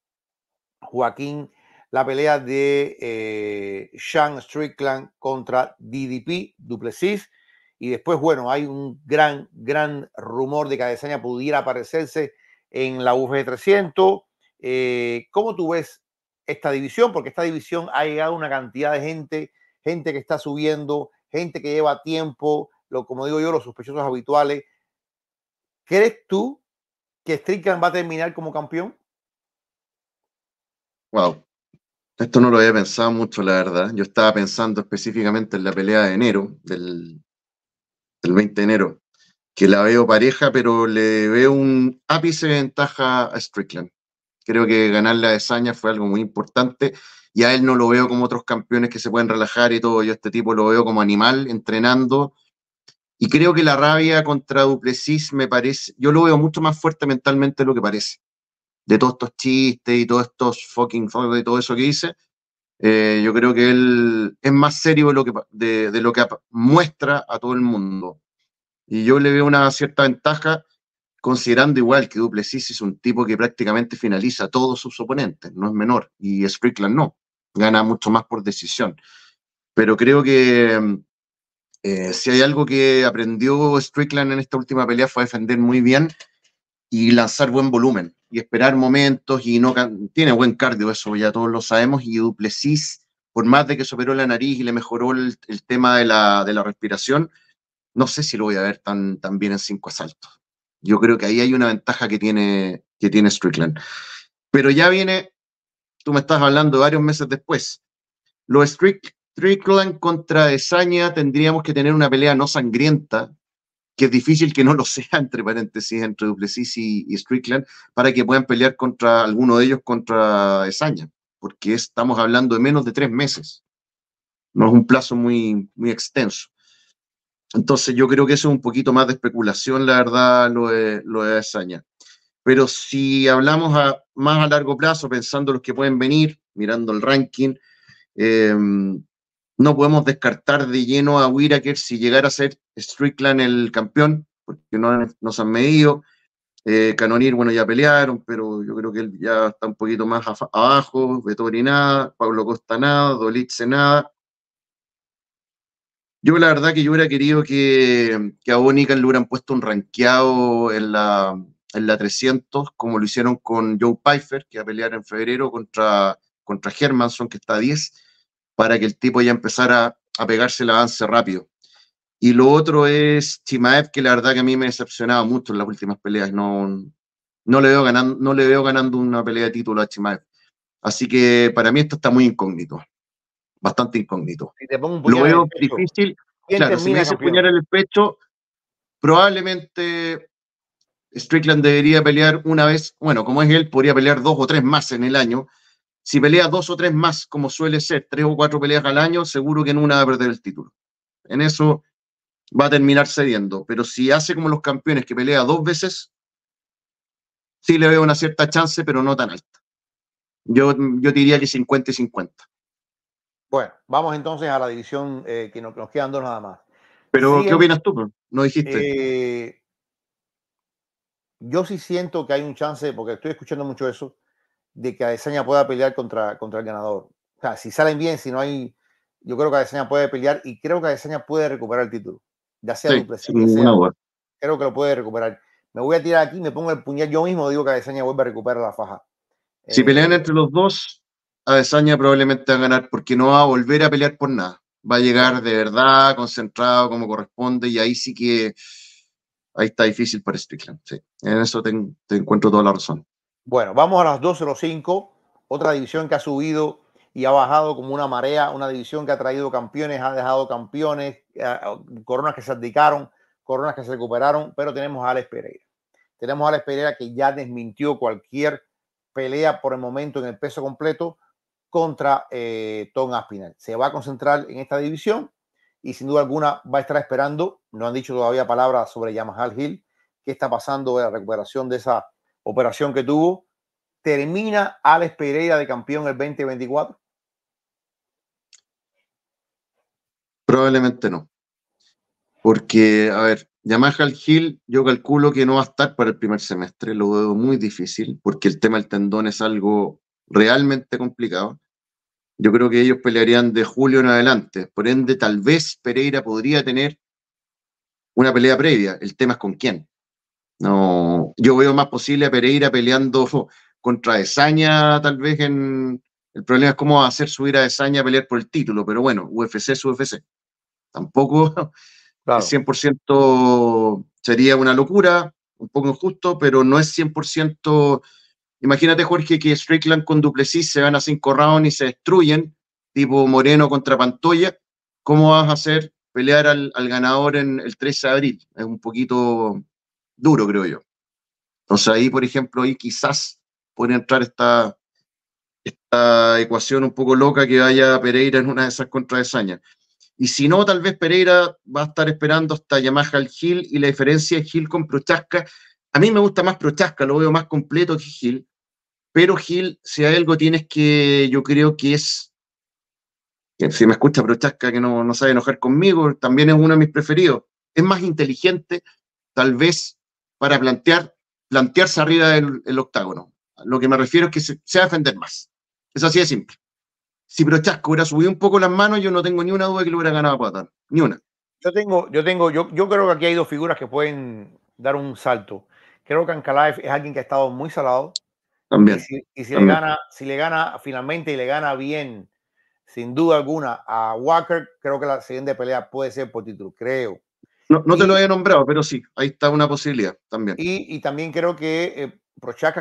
Joaquín, la pelea de eh, Sean Strickland contra DDP, Duplessis. Y después, bueno, hay un gran, gran rumor de que Adesanya pudiera aparecerse en la UG300. E eh, ¿Cómo tú ves esta división? Porque esta división ha llegado una cantidad de gente, gente que está subiendo, gente que lleva tiempo, lo, como digo yo, los sospechosos habituales. ¿Crees tú que Strickland va a terminar como campeón? Wow. Esto no lo había pensado mucho, la verdad. Yo estaba pensando específicamente en la pelea de enero, del, del 20 de enero, que la veo pareja, pero le veo un ápice de ventaja a Strickland. Creo que ganar la hazaña fue algo muy importante. Y a él no lo veo como otros campeones que se pueden relajar y todo. Yo este tipo lo veo como animal, entrenando. Y creo que la rabia contra Duplessis me parece, yo lo veo mucho más fuerte mentalmente de lo que parece. De todos estos chistes y todos estos fucking y todo eso que dice. Eh, yo creo que él es más serio de lo que muestra a todo el mundo. Y yo le veo una cierta ventaja, considerando igual que Duplessis es un tipo que prácticamente finaliza a todos sus oponentes, no es menor, y Strickland no, gana mucho más por decisión. Pero creo que mm, eh, si hay algo que aprendió Strickland en esta última pelea fue defender muy bien y lanzar buen volumen y esperar momentos y no tiene buen cardio, eso ya todos lo sabemos, y Duplessis, por más de que superó la nariz y le mejoró el, tema de la, de la respiración, no sé si lo voy a ver tan, tan bien en cinco asaltos. Yo creo que ahí hay una ventaja que tiene, que tiene Strickland. Pero ya viene, tú me estás hablando varios meses después. Lo Strick, Strickland contra Esaña tendríamos que tener una pelea no sangrienta, que es difícil que no lo sea, entre paréntesis, entre Duplessis y, y Strickland, para que puedan pelear contra alguno de ellos contra Esaña, porque estamos hablando de menos de tres meses. No es un plazo muy, muy extenso. Entonces yo creo que eso es un poquito más de especulación, la verdad, lo de, lo de Pero si hablamos a, más a largo plazo, pensando los que pueden venir, mirando el ranking, em, no podemos descartar de lleno a Wiraker si llegara a ser Strickland el campeón, porque no, se han medido. Eh, Canonir, bueno, ya pelearon, pero yo creo que él ya está un poquito más abajo. Vettori nada, Pablo Costa nada, Dolitze nada. Yo la verdad que yo hubiera querido que, a Bonica le hubieran puesto un ranqueado en la, en la 300, como lo hicieron con Joe Pfeiffer, que va a pelear en febrero contra, contra Hermanson, que está a 10, para que el tipo ya empezara a pegarse el avance rápido. Y lo otro es Chimaev, que la verdad que a mí me decepcionaba mucho en las últimas peleas. No, no, le, veo ganando, no le veo ganando una pelea de título a Chimaev. Así que para mí esto está muy incógnito bastante incógnito. Lo veo difícil. Claro, si me en el pecho, probablemente Strickland debería pelear una vez, bueno, como es él, podría pelear dos o tres más en el año. Si pelea dos o tres más, como suele ser, tres o cuatro peleas al año, seguro que en una va a perder el título. En eso va a terminar cediendo. Pero si hace como los campeones que pelea dos veces, sí le veo una cierta chance, pero no tan alta. Yo, yo diría que 50 y 50. Bueno, vamos entonces a la división eh, que nos, quedan dos nada más. Pero, ¿qué opinas tú? Pues, no dijiste. Eh, yo sí siento que hay un chance, porque estoy escuchando mucho eso, de que Adesanya pueda pelear contra, contra el ganador. O sea, si salen bien, si no hay. Yo creo que Adesanya puede pelear y creo que Adesanya puede recuperar el título. Ya sea sí, Creo que lo puede recuperar. Me voy a tirar aquí, me pongo el puñal yo mismo, digo que Adesanya vuelve a recuperar la faja. Si pelean eh, entre los dos, Adesanya probablemente va a ganar porque no va a volver a pelear por nada. Va a llegar de verdad, concentrado, como corresponde, y ahí sí que ahí está difícil para Strickland. En eso te, encuentro toda la razón. Bueno, vamos a las 2.05, otra división que ha subido y ha bajado como una marea, una división que ha traído campeones, ha dejado campeones, eh, coronas que se abdicaron, coronas que se recuperaron, pero tenemos a Alex Pereira. Tenemos a Alex Pereira que ya desmintió cualquier pelea por el momento en el peso completo, contra eh, Tom Aspinal. Se va a concentrar en esta división y sin duda alguna va a estar esperando, no han dicho todavía palabras sobre Yamaha Hill, qué está pasando de la recuperación de esa operación que tuvo. ¿Termina Alex Pereira de campeón el 2024? Probablemente no. Porque, a ver, Yamaha Hill, yo calculo que no va a estar para el primer semestre, lo veo muy difícil, porque el tema del tendón es algo realmente complicado yo creo que ellos pelearían de julio en adelante. Por ende, tal vez Pereira podría tener una pelea previa. El tema es con quién. No, yo veo más posible a Pereira peleando contra Desaña, tal vez en. El problema es cómo hacer subir a Desaña a pelear por el título, pero bueno, UFC es UFC. Tampoco 100% sería una locura, un poco injusto, pero no es 100% Imagínate, Jorge, que Strickland con Duplessis se van a cinco rounds y se destruyen, tipo Moreno contra Pantoya. ¿Cómo vas a hacer pelear al, ganador en el 13 de abril? Es un poquito duro, creo yo. Entonces ahí, por ejemplo, ahí quizás puede entrar esta, esta ecuación un poco loca que vaya Pereira en una de esas contradesañas. Y si no, tal vez Pereira va a estar esperando hasta Yamaha al Gil y la diferencia es Gil con Prochaska. A mí me gusta más Prochaska, lo veo más completo que Gil. Pero Gil, si hay algo tienes que, yo creo que es, si me escucha, pero que no, sabe enojar conmigo, también es uno de mis preferidos. Es más inteligente, tal vez, para plantear, plantearse arriba del octágono. Lo que me refiero es que se, va a defender más. Es así de simple. Si Prochasco hubiera subido un poco las manos, yo no tengo ni una duda que lo hubiera ganado a Patán. Ni una. Yo tengo, yo tengo, yo, yo creo que aquí hay dos figuras que pueden dar un salto. Creo que Ankalaev es alguien que ha estado muy salado y si, le gana, si le gana finalmente y le gana bien, sin duda alguna, a Walker, creo que la siguiente pelea puede ser por título, creo. No, te lo había nombrado, pero sí, ahí está una posibilidad también. Y, también creo que eh,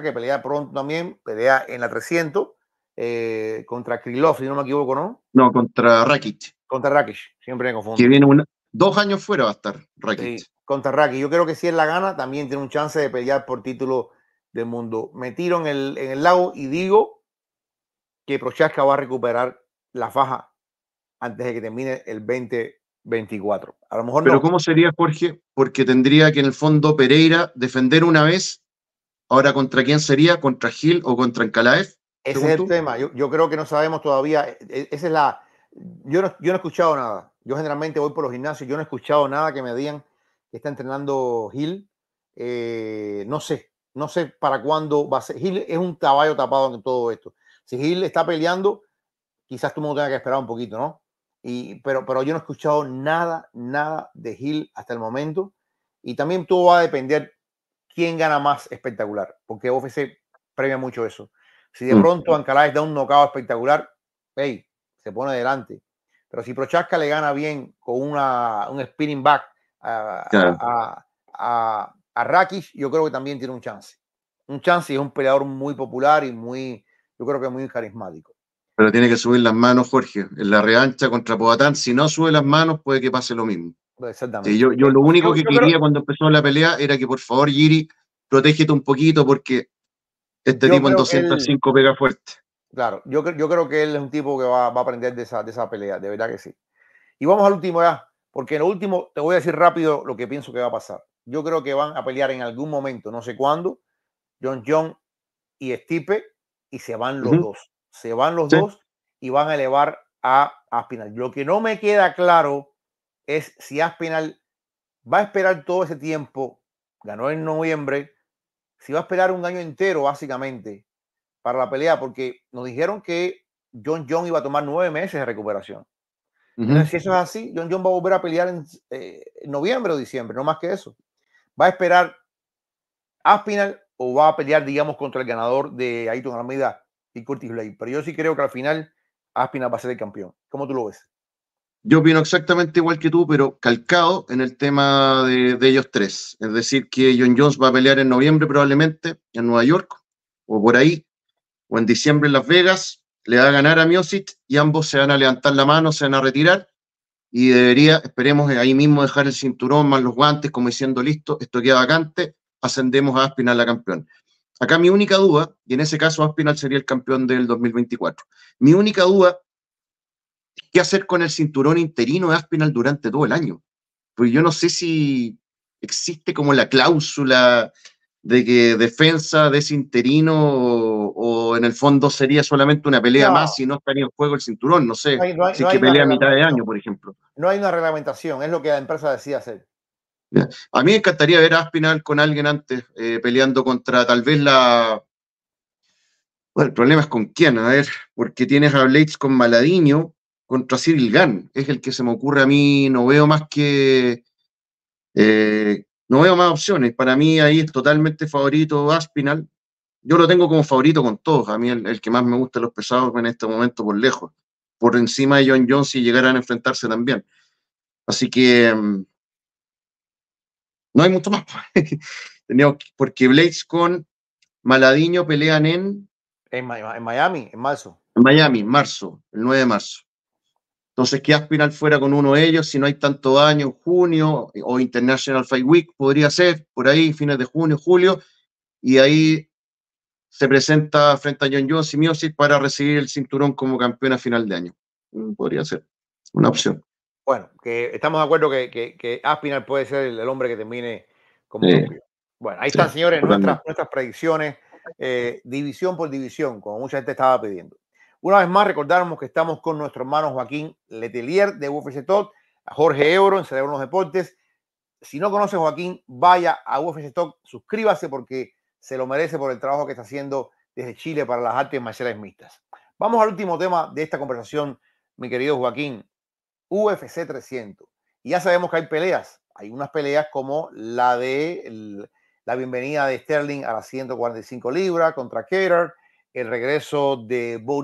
que pelea pronto también, pelea en la 300 eh, contra Krylov, si no me equivoco, ¿no? No, contra Rakic. Contra Rakic, siempre me confundo. Que viene dos años fuera va a estar Rakic. contra Rakic, yo creo que si él la gana, también tiene un chance de pelear por título del mundo. Me tiro en el, lago y digo que Prochaska va a recuperar la faja antes de que termine el 2024. A lo mejor Pero ¿cómo sería, Jorge? Porque tendría que en el fondo Pereira defender una vez. Ahora, ¿contra quién sería? ¿Contra Gil o contra Encalaez? Ese es el tema. Yo, creo que no sabemos todavía. E, e, esa es la. Yo no, yo no he escuchado nada. Yo generalmente voy por los gimnasios. Yo no he escuchado nada que me digan que está entrenando Gil. Eh, no sé no sé para cuándo va a ser. Gil es un caballo tapado en todo esto. Si Gil está peleando, quizás tú me tengas que esperar un poquito, ¿no? pero, pero yo no he escuchado nada, nada de Gil hasta el momento. Y también todo va a depender quién gana más espectacular, porque OFC premia mucho eso. Si de mm. pronto Ancaláes da un knockout espectacular, hey, se pone adelante. Pero si Prochaska le gana bien con una, un spinning back a, a yo creo que también tiene un chance. Un chance y es un peleador muy popular y muy, yo creo que muy carismático. Pero tiene que subir las manos, Jorge. En la revancha contra Pogatán, si no sube las manos, puede que pase lo mismo. Exactamente. yo, lo único que quería cuando empezó la pelea era que por favor, Giri, protégete un poquito porque este tipo en 205 pega fuerte. Claro, yo, creo que él es un tipo que va, a aprender de esa, de esa pelea, de verdad que sí. Y vamos al último ya, porque en lo último, te voy a decir rápido lo que pienso que va a pasar. Yo creo que van a pelear en algún momento, no sé cuándo, John John y Stipe, y se van los dos. Se van los dos y van a elevar a Aspinal. Lo que no me queda claro es si Aspinal va a esperar todo ese tiempo, ganó en noviembre, si va a esperar un año entero básicamente para la pelea, porque nos dijeron que John John iba a tomar nueve meses de recuperación. Si eso es así, John Jones va a volver a pelear eh, en, noviembre o diciembre, no más que eso. ¿Va a esperar Aspinal o va a pelear, digamos, contra el ganador de Ayrton Almeida y Curtis Blade? Pero yo sí creo que al final Aspinal va a ser el campeón. ¿Cómo tú lo ves? Yo opino exactamente igual que tú, pero calcado en el tema de, de ellos tres. Es decir, que John Jones va a pelear en noviembre probablemente en Nueva York o por ahí, o en diciembre en Las Vegas, le va a ganar a Miocic y ambos se van a levantar la mano, se van a retirar y debería, esperemos eh, ahí mismo dejar el cinturón más los guantes, como diciendo, listo, esto queda vacante, ascendemos a Aspinal a campeón. Acá mi única duda, y en ese caso Aspinal sería el campeón del 2024, mi única duda qué hacer con el cinturón interino de Aspinal durante todo el año. Porque yo no sé si existe como la cláusula de que defensa de ese interino o, en el fondo sería solamente una pelea más si no estaría en juego el cinturón, no sé. si que pelea a mitad de año, por ejemplo. No hay una reglamentación, es lo que la empresa decide hacer. A mí me encantaría ver a Aspinal con alguien antes eh, peleando contra tal vez la. Bueno, el problema es con quién, a ver, porque tienes a Blades con Maladiño contra Cyril Gann, es el que se me ocurre a mí, no veo más que. Eh, no veo más opciones. Para mí ahí es totalmente favorito Aspinal. Yo lo tengo como favorito con todos. A mí el, que más me gusta los pesados en este momento por lejos. Por encima de John Jones y llegaran a enfrentarse también. Así que mm, no hay mucho más. Pues. porque Blades con Maladiño pelean en... En, Miami, en marzo. En Miami, marzo, el 9 de marzo. Entonces, que Aspinal fuera con uno de ellos si no hay tanto daño junio o International Fight Week? Podría ser por ahí, fines de junio, julio, y ahí se presenta frente a John Jones y para recibir el cinturón como campeón a final de año. Mm, podría ser una opción. Bueno, que estamos de acuerdo que, Aspinal puede ser el, hombre que termine como campeón. Bueno, ahí están, señores, nuestras, nuestras predicciones, eh, división por división, como mucha gente estaba pidiendo. Una vez más, recordamos que estamos con nuestro hermano Joaquín Letelier de UFC Talk, Jorge Ebro en Cerebro los Deportes. Si no conoce a Joaquín, vaya a UFC Talk, suscríbase porque se lo merece por el trabajo que está haciendo desde Chile para las artes marciales mixtas. Vamos al último tema de esta conversación, mi querido Joaquín, UFC 300. Y ya sabemos que hay peleas, hay unas peleas como la de la bienvenida de Sterling a las 145 libras contra Cater, el regreso de Bo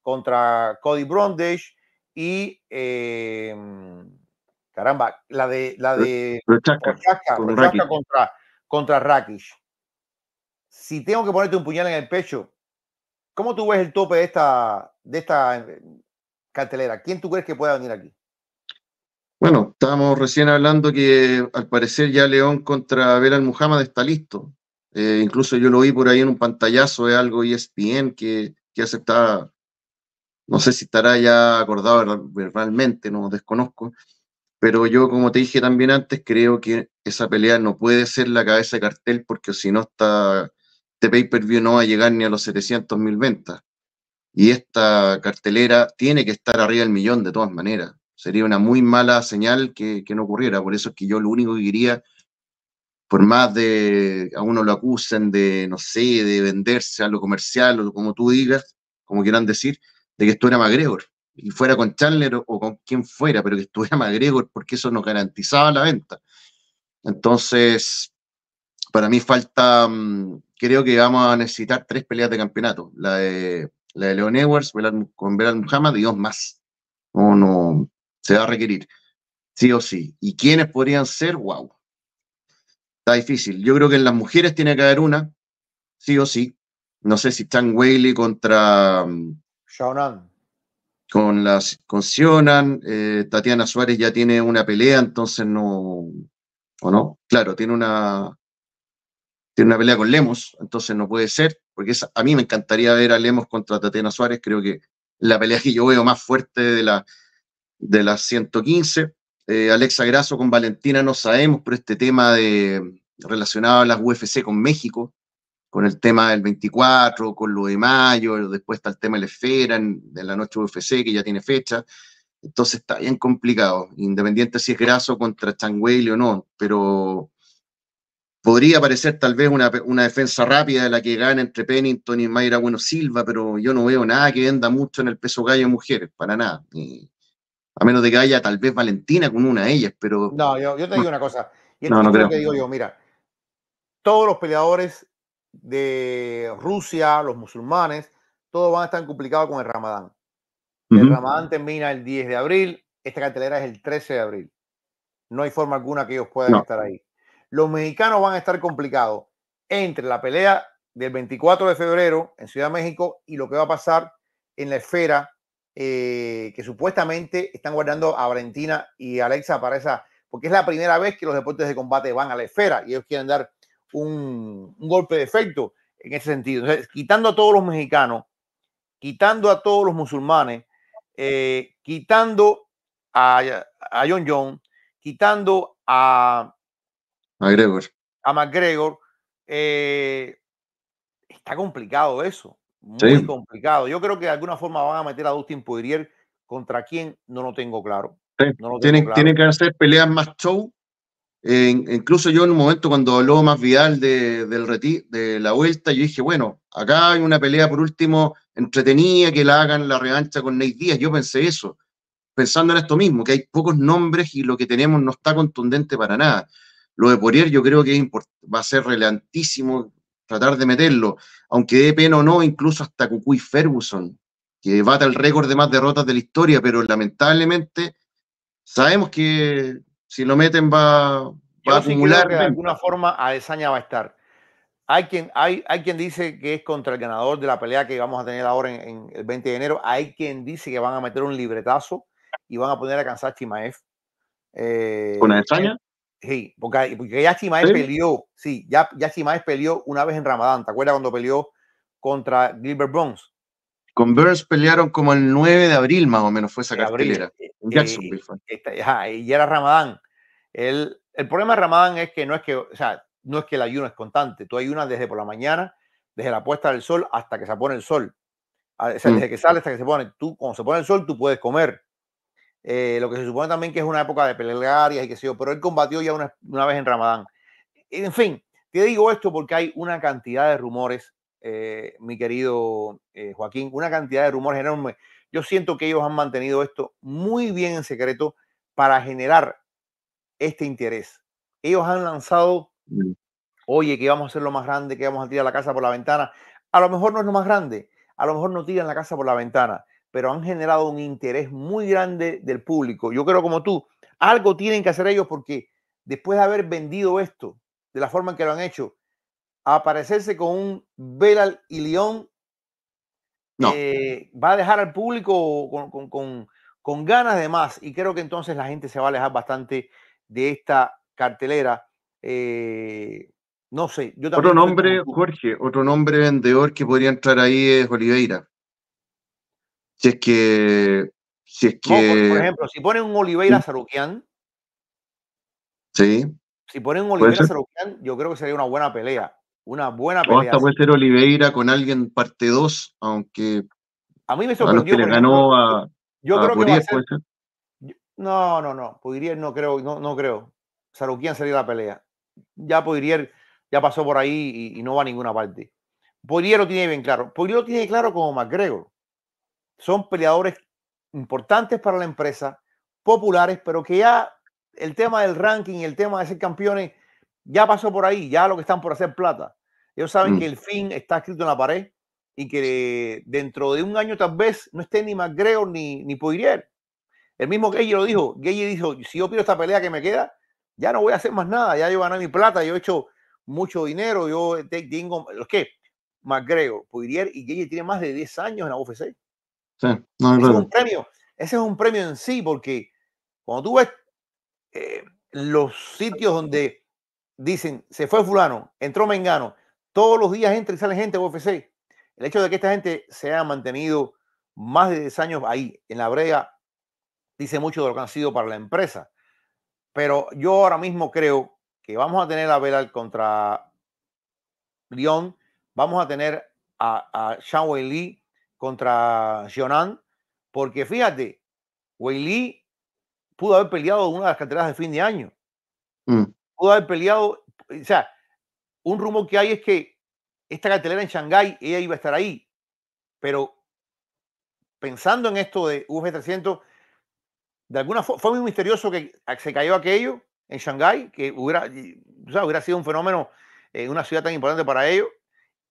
contra Cody Brondage y em, caramba, la de la de contra, contra Rakish. Si tengo que ponerte un puñal en el pecho, ¿cómo tú ves el tope de esta, de esta em, cartelera? ¿Quién tú crees que pueda venir aquí? Bueno, estábamos recién hablando que al parecer ya León contra Belal Muhammad está listo. Eh, incluso yo lo vi por ahí en un pantallazo de algo ESPN que, que aceptaba, no sé si estará ya acordado realmente, no desconozco, pero yo como te dije también antes, creo que esa pelea no puede ser la cabeza de cartel porque si no está, este pay view no va a llegar ni a los 700 mil ventas. Y esta cartelera tiene que estar arriba del millón de todas maneras. Sería una muy mala señal que, que no ocurriera. Por eso es que yo lo único que quería por más de a uno lo acusen de, no sé, de venderse a lo comercial o como tú digas, como quieran decir, de que era McGregor. Y fuera con Chandler o, con quien fuera, pero que estuviera McGregor porque eso nos garantizaba la venta. Entonces, para mí falta, mm, creo que vamos a necesitar tres peleas de campeonato. La de, la de Leon Edwards con Belal Muhammad y dos más. No, no, se va a requerir. Sí o sí. ¿Y quiénes podrían ser? ¡Wow! Está difícil. Yo creo que en las mujeres tiene que haber una, sí o sí. No sé si están Whaley contra. Mm, Shonan. Con las con eh, Tatiana Suárez ya tiene una pelea, entonces no. ¿O no? Claro, tiene una. Tiene una pelea con Lemos, entonces no puede ser, porque a mí me encantaría ver a Lemos contra Tatiana Suárez, creo que la pelea que yo veo más fuerte de, la, de las 115. Eh, Alexa Grasso con Valentina no sabemos, por este tema de, relacionado a las UFC con México, con el tema del 24, con lo de mayo, después está el tema de la esfera, en, la noche UFC que ya tiene fecha. Entonces está bien complicado, independiente si es Grasso contra Changuele o no, pero podría parecer tal vez una, defensa rápida de la que gana entre Pennington y Mayra Bueno Silva, pero yo no veo nada que venda mucho en el peso gallo de mujeres, para nada. A menos de que haya tal vez Valentina con una de ellas, pero. No, yo, te digo una cosa. Y no, no creo. que digo yo, mira, todos los peleadores de Rusia, los musulmanes, todos van a estar complicados con el Ramadán. El Ramadán termina el 10 de abril, esta cartelera es el 13 de abril. No hay forma alguna que ellos puedan estar ahí. Los mexicanos van a estar complicados entre la pelea del 24 de febrero en Ciudad de México y lo que va a pasar en la esfera eh, que supuestamente están guardando a Valentina y Alexa para esa, porque es la primera vez que los deportes de combate van a la esfera y ellos quieren dar un, golpe de efecto en ese sentido. Entonces, quitando a todos los mexicanos, quitando a todos los musulmanes, eh, quitando a, John John, quitando a McGregor. A McGregor. Eh, está complicado eso muy complicado. Yo creo que de alguna forma van a meter a Dustin Poirier contra quien no lo tengo claro. No tienen, que hacer peleas más show. incluso yo en un momento cuando habló más Vidal de, del de la vuelta, yo dije, bueno, acá hay una pelea por último entretenida, que la hagan la revancha con Nate Díaz. Yo pensé eso, pensando en esto mismo, que hay pocos nombres y lo que tenemos no está contundente para nada. Lo de Poirier yo creo que va a ser relevantísimo tratar de meterlo, aunque dé pena o no, incluso hasta Cucuy Ferguson, que bata el récord de más derrotas de la historia, pero lamentablemente sabemos que si lo meten va, a acumular. de alguna forma Adesanya va a estar. Hay quien, hay, dice que es contra el ganador de la pelea que vamos a tener ahora en, el 20 de enero. Hay quien dice que van a meter un libretazo y van a poner a Kansas Chimaev. Eh, ¿Con Adesanya? Sí, porque, ya peleó, sí, ya, si peleó una vez en Ramadán, ¿te acuerdas cuando peleó contra Gilbert Burns? Con Burns pelearon como el 9 de abril, más o menos, fue esa cartelera. y era Ramadán. El, problema de Ramadán es que no es que, o sea, no es que el ayuno es constante, tú ayunas desde por la mañana, desde la puesta del sol hasta que se pone el sol. Ah, mm. desde que sale hasta que se pone. Tú, cuando se pone el sol, tú puedes comer. Eh, lo que se supone también que es una época de plegarias y qué sé yo, pero él combatió ya una, vez en Ramadán. En fin, te digo esto porque hay una cantidad de rumores, eh, mi querido eh, Joaquín, una cantidad de rumores enormes. Yo siento que ellos han mantenido esto muy bien en secreto para generar este interés. Ellos han lanzado, mm. oye, que vamos a hacer lo más grande, que vamos a tirar la casa por la ventana. A lo mejor no es lo más grande, a lo mejor no tiran la casa por la ventana, pero han generado un interés muy grande del público. Yo creo como tú, algo tienen que hacer ellos porque después de haber vendido esto de la forma en que lo han hecho, aparecerse con un Belal y León no. Eh, va a dejar al público con, ganas de más y creo que entonces la gente se va a alejar bastante de esta cartelera. Eh, no sé, yo Otro nombre, Jorge, otro nombre vendedor que podría entrar ahí es Oliveira. Si es que. Si es que. Por, ejemplo, si ponen un Oliveira ¿Mm? Saruquian. Sí. Si ponen un Oliveira Saruquian, yo creo que sería una buena pelea. Una buena pelea. O hasta puede ser Oliveira con alguien parte 2, aunque. A mí me sorprendió. que le ganó a. Yo creo que. no, no, no. Poirier no creo, no, no creo. sería la pelea. Ya Poirier ya pasó por ahí y, no va a ninguna parte. Poirier lo tiene bien claro. Poirier lo tiene claro como McGregor son peleadores importantes para la empresa, populares, pero que ya el tema del ranking y el tema de ser campeones ya pasó por ahí, ya lo que están por hacer plata. Ellos saben mm. que el fin está escrito en la pared y que dentro de un año tal vez no esté ni McGregor ni, ni Poirier. El mismo Gage lo dijo. Gage dijo, si yo pido esta pelea que me queda, ya no voy a hacer más nada, ya yo gané mi plata, yo he hecho mucho dinero, yo tengo... ¿Los qué? McGregor, Poirier y Gage tiene más de 10 años en la UFC ese, es un premio, ese es un premio en sí, porque cuando tú ves eh, los sitios donde dicen se fue fulano, entró Mengano, todos los días entra y sale gente UFC. El hecho de que esta gente se haya mantenido más de 10 años ahí, en la brega, dice mucho de lo que han sido para la empresa. Pero yo ahora mismo creo que vamos a tener a Belal contra Lyon, vamos a tener a, a Lee contra Xionan porque fíjate, Li pudo haber peleado una de las carteras de fin de año. Mm. Pudo haber peleado, o sea, un rumor que hay es que esta cartelera en Shanghái, ella iba a estar ahí, pero pensando en esto de uf 300, de alguna forma fue muy misterioso que se cayó aquello en Shanghái, que hubiera, hubiera sido un fenómeno en eh, una ciudad tan importante para ellos,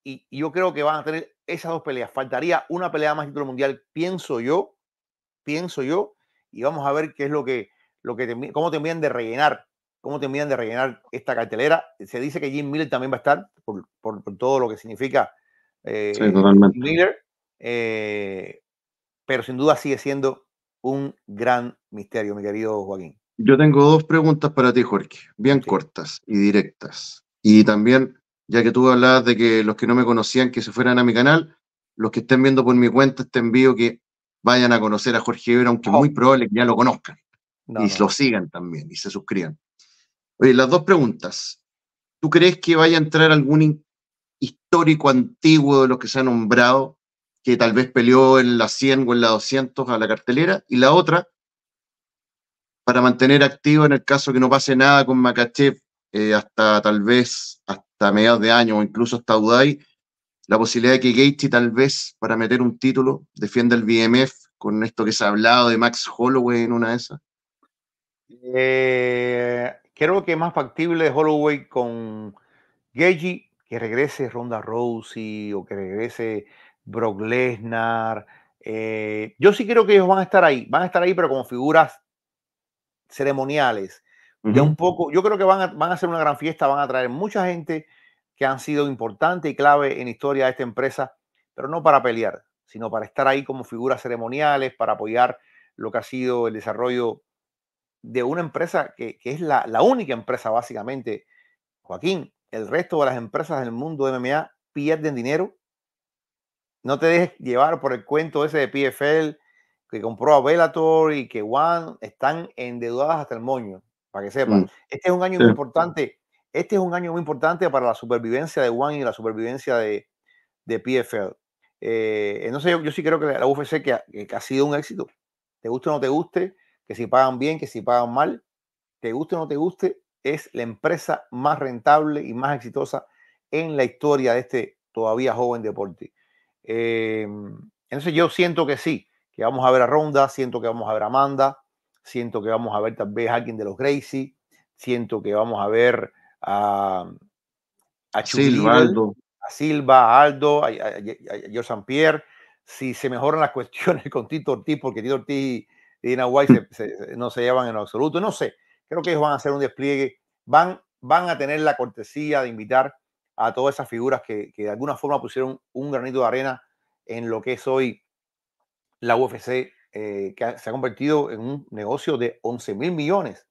y yo creo que van a tener esas dos peleas. Faltaría una pelea más título mundial, pienso yo, pienso yo, y vamos a ver qué es lo que, lo que te, cómo de rellenar, cómo terminan de rellenar esta cartelera. Se dice que Jim Miller también va a estar, por, todo lo que significa eh, eh, pero sin duda sigue siendo un gran misterio, mi querido Joaquín. Yo tengo dos preguntas para ti, Jorge, bien cortas y directas. Y también ya que tú hablabas de que los que no me conocían que se fueran a mi canal, los que estén viendo por mi cuenta este envío que vayan a conocer a Jorge Vera, aunque es oh. muy probable que ya lo conozcan y lo sigan también y se suscriban. Oye, las dos preguntas. ¿Tú crees que vaya a entrar algún histórico antiguo de los que se han nombrado que tal vez peleó en la 100 o en la 200 a la cartelera? Y la otra, para mantener activo en el caso que no pase nada con Makachev eh, hasta tal vez hasta hasta mediados de año o incluso hasta Uday, la posibilidad de que Gaethje tal vez para meter un título defienda el BMF con esto que se ha hablado de Max Holloway en una de esas? Eh, creo que es más factible Holloway con Gaethje que regrese Ronda Rousey o que regrese Brock Lesnar. Eh, yo sí creo que ellos van a estar ahí, van a estar ahí pero como figuras ceremoniales un poco, yo creo que van a, ser hacer una gran fiesta, van a traer mucha gente que han sido importante y clave en la historia de esta empresa, pero no para pelear, sino para estar ahí como figuras ceremoniales, para apoyar lo que ha sido el desarrollo de una empresa que, es la, la, única empresa básicamente, Joaquín, el resto de las empresas del mundo de MMA pierden dinero. No te dejes llevar por el cuento ese de PFL que compró a Bellator y que One están endeudadas hasta el moño para que sepan. Mm. Este es un año muy importante. Este es un año muy importante para la supervivencia de One y la supervivencia de, de PFL. Eh, entonces yo, sí creo que la UFC que ha, sido un éxito. Te guste o no te guste, que si pagan bien, que si pagan mal, te guste o no te guste, es la empresa más rentable y más exitosa en la historia de este todavía joven deporte. Eh, entonces yo siento que sí, que vamos a ver a Ronda, siento que vamos a ver a Amanda, siento que vamos a ver tal vez a alguien de los Gracie, siento que vamos a ver a, a Silva, a Silva, a Aldo, a, Pierre, si se mejoran las cuestiones con Tito Ortiz, porque Tito Ortiz y Dina White mm. no se llevan en absoluto, no sé, creo que ellos van a hacer un despliegue, van, van a tener la cortesía de invitar a todas esas figuras que, que de alguna forma pusieron un granito de arena en lo que es hoy la UFC eh, que se ha convertido en un negocio de 11 mil millones,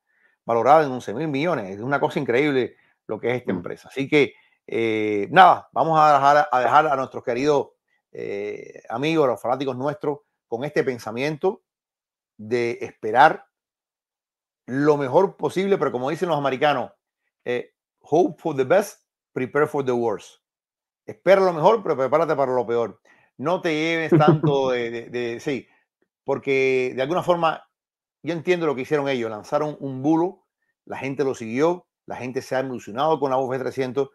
valorado en 11 mil millones. Es una cosa increíble lo que es esta mm. empresa. Así que, eh, nada, vamos a dejar a, dejar a nuestros queridos eh, amigos, los fanáticos nuestros, con este pensamiento de esperar lo mejor posible, pero como dicen los americanos, eh, hope for the best, prepare for the worst. Espera lo mejor, pero prepárate para lo peor. No te lleves tanto de, de sí, porque de alguna forma yo entiendo lo que hicieron ellos, lanzaron un bulo, la gente lo siguió, la gente se ha ilusionado con la voz 300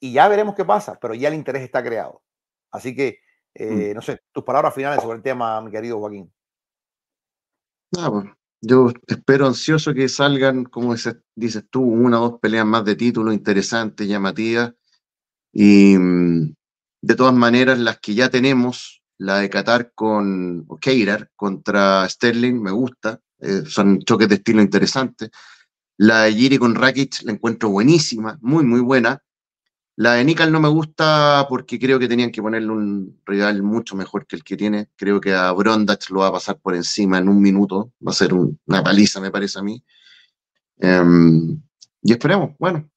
y ya veremos qué pasa, pero ya el interés está creado. Así que, mm. eh, no sé, tus palabras finales sobre el tema, mi querido Joaquín. Ah, yo espero ansioso que salgan, como dices, tú, una o dos peleas más de título interesantes, llamativas. Y mm, de todas maneras, las que ya tenemos, la de Qatar con Keirar contra Sterling, me gusta, eh, son choques de estilo interesantes. La de Giri con Rakic la encuentro buenísima, muy, muy buena. La de Nikal no me gusta porque creo que tenían que ponerle un rival mucho mejor que el que tiene. Creo que a Brondach lo va a pasar por encima en un minuto. Va a ser una paliza, me parece a mí. Em, y esperemos, bueno,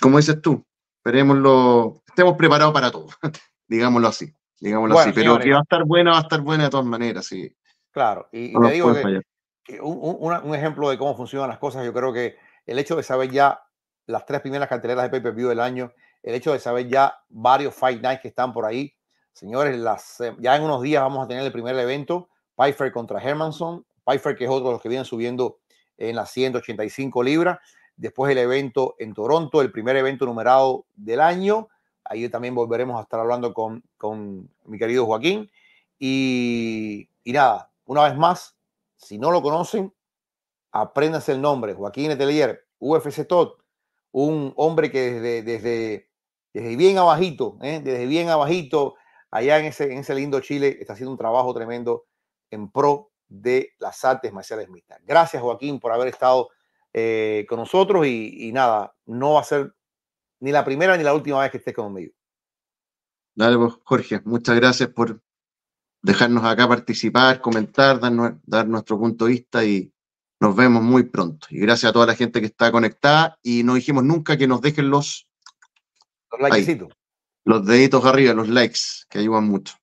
como dices tú, esperémoslo, estemos preparados para todo, digámoslo así digámoslo así. Pero que va a estar buena, va a estar buena de todas maneras, sí. Claro, y, digo que, un, ejemplo de cómo funcionan las cosas, yo creo que el hecho de saber ya las tres primeras carteleras de pay-per-view del año, el hecho de saber ya varios Fight Nights que están por ahí, señores, las, eh, ya en unos días vamos a tener el primer evento, Pfeiffer contra Hermanson, Pfeiffer que es otro de los que vienen subiendo en las 185 libras, después el evento en Toronto, el primer evento numerado del año, Ahí también volveremos a estar hablando con, mi querido Joaquín. Y, nada, una vez más, si no lo conocen, apréndanse el nombre. Joaquín Etelier, UFC Tot, un hombre que desde, desde, bien abajito, ¿eh? desde bien abajito, allá en ese, ese lindo Chile, está haciendo un trabajo tremendo en pro de las artes marciales mixtas. Gracias, Joaquín, por haber estado eh, con nosotros y, y, nada, no va a ser ni la primera ni la última vez que estés conmigo. Dale, pues, Jorge, muchas gracias por dejarnos acá participar, comentar, dar nuestro punto de vista y nos vemos muy pronto. Y gracias a toda la gente que está conectada y no dijimos nunca que nos dejen los... Los likecitos. Los deditos arriba, los likes, que ayudan mucho.